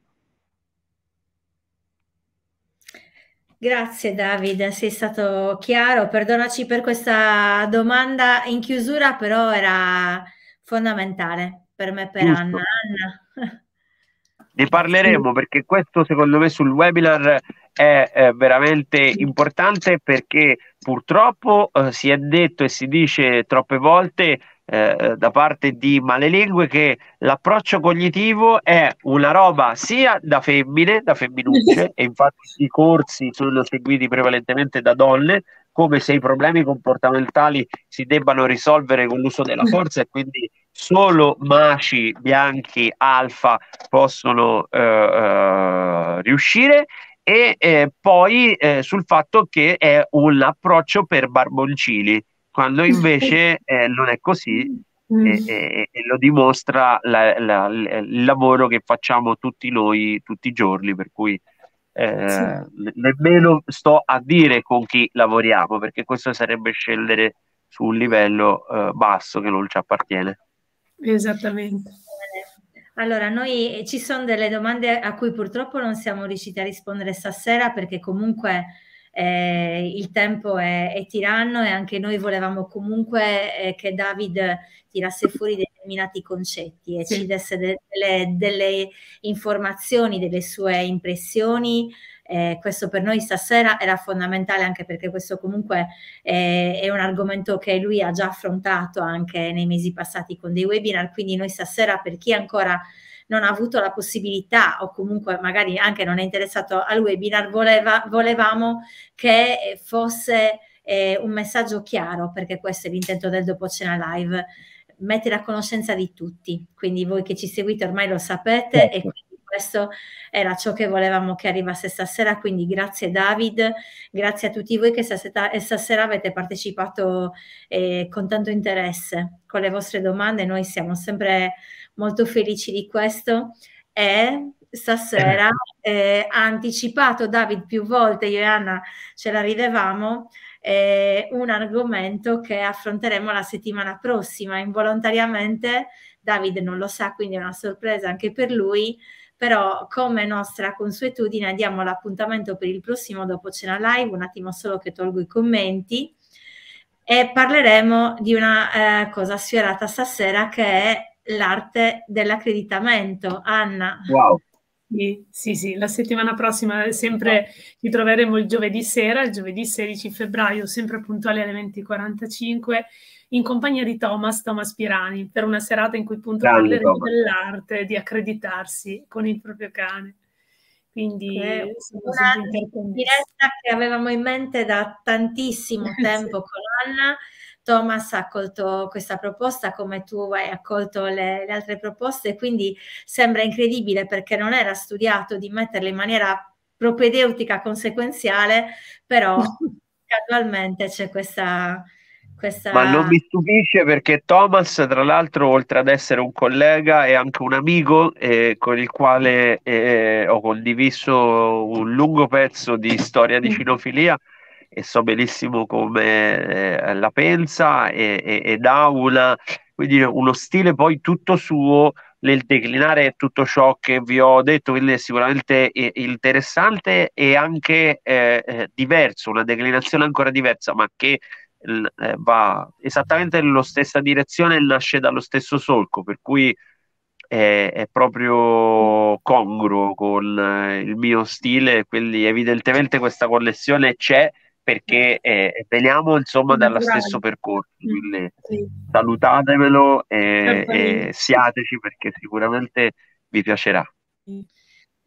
Grazie Davide, sei stato chiaro. Perdonaci per questa domanda in chiusura, però era fondamentale per me, per Giusto. Anna. Anna. Ne parleremo perché questo secondo me sul webinar è eh, veramente importante perché purtroppo eh, si è detto e si dice troppe volte eh, da parte di malelingue che l'approccio cognitivo è una roba sia da femmine, da femminucce, e infatti i corsi sono seguiti prevalentemente da donne, come se i problemi comportamentali si debbano risolvere con l'uso della mm. forza e quindi solo maci bianchi alfa possono eh, eh, riuscire e eh, poi eh, sul fatto che è un approccio per barboncini, quando mm. invece eh, non è così mm. Mm. e, lo dimostra la, la, la, il lavoro che facciamo tutti noi tutti i giorni, per cui eh, sì. nemmeno sto a dire con chi lavoriamo, perché questo sarebbe scendere su un livello eh, basso che non ci appartiene. Esattamente. Allora, noi eh, ci sono delle domande a cui purtroppo non siamo riusciti a rispondere stasera perché comunque eh, il tempo è, è, tiranno e anche noi volevamo comunque eh, che David tirasse fuori determinati concetti e sì. ci desse de- delle, delle, informazioni, delle sue impressioni eh, questo per noi stasera era fondamentale anche perché questo comunque eh, è un argomento che lui ha già affrontato anche nei mesi passati con dei webinar, quindi noi stasera per chi ancora non ha avuto la possibilità o comunque magari anche non è interessato al webinar, voleva, volevamo che fosse eh, un messaggio chiaro perché questo è l'intento del dopo cena live mettere a conoscenza di tutti, quindi voi che ci seguite ormai lo sapete certo. e questo era ciò che volevamo che arrivasse stasera, quindi grazie David, grazie a tutti voi che stasera, stasera avete partecipato eh, con tanto interesse con le vostre domande, noi siamo sempre molto felici di questo e stasera eh. eh, ha anticipato David più volte, io e Anna ce la ridevamo, eh, un argomento che affronteremo la settimana prossima. Involontariamente David non lo sa, quindi è una sorpresa anche per lui però come nostra consuetudine diamo l'appuntamento per il prossimo dopo cena live, un attimo solo che tolgo i commenti e parleremo di una eh, cosa sfiorata stasera che è l'arte dell'accreditamento. Anna. Wow. Sì, sì, la settimana prossima sempre ci troveremo il giovedì sera, il giovedì 16 febbraio, sempre puntuali alle 20.45 in compagnia di Thomas, Thomas Pirani, per una serata in cui appunto parleremo dell'arte di accreditarsi con il proprio cane. Quindi è una diretta che avevamo in mente da tantissimo tempo con Anna. Thomas ha accolto questa proposta come tu hai accolto le, le altre proposte, quindi sembra incredibile perché non era studiato di metterle in maniera propedeutica conseguenziale, però casualmente c'è questa, questa... Ma non mi stupisce perché Thomas, tra l'altro, oltre ad essere un collega, è anche un amico eh, con il quale eh, eh ho condiviso un lungo pezzo di storia di mm. cinofilia e so benissimo come eh, la pensa e, e, ed ha una, quindi uno stile poi tutto suo nel declinare tutto ciò che vi ho detto, quindi è sicuramente interessante e anche eh, eh, diverso, una declinazione ancora diversa, ma che eh, va esattamente nella stessa direzione e nasce dallo stesso solco, per cui è, è proprio congruo con eh, il mio stile, quindi evidentemente questa connessione c'è perché eh, veniamo insomma dallo stesso percorso, mm, quindi sì. salutatemelo e, e siateci perché sicuramente vi piacerà.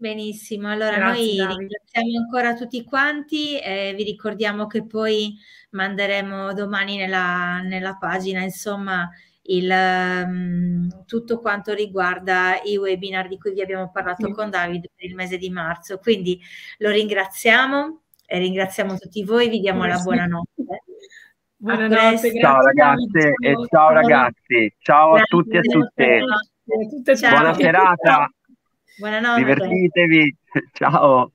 Benissimo, allora Grazie, noi ringraziamo ancora tutti quanti e vi ricordiamo che poi manderemo domani nella, nella pagina, insomma, il, um, tutto quanto riguarda i webinar di cui vi abbiamo parlato sì. con Davide per il mese di marzo. Quindi lo ringraziamo e ringraziamo tutti voi, vi diamo Grazie. la buonanotte. Buonanotte, ciao ragazze e ciao ragazzi, ciao a tutti e a tutte. Buona serata. Buonanotte. Divertitevi. Ciao.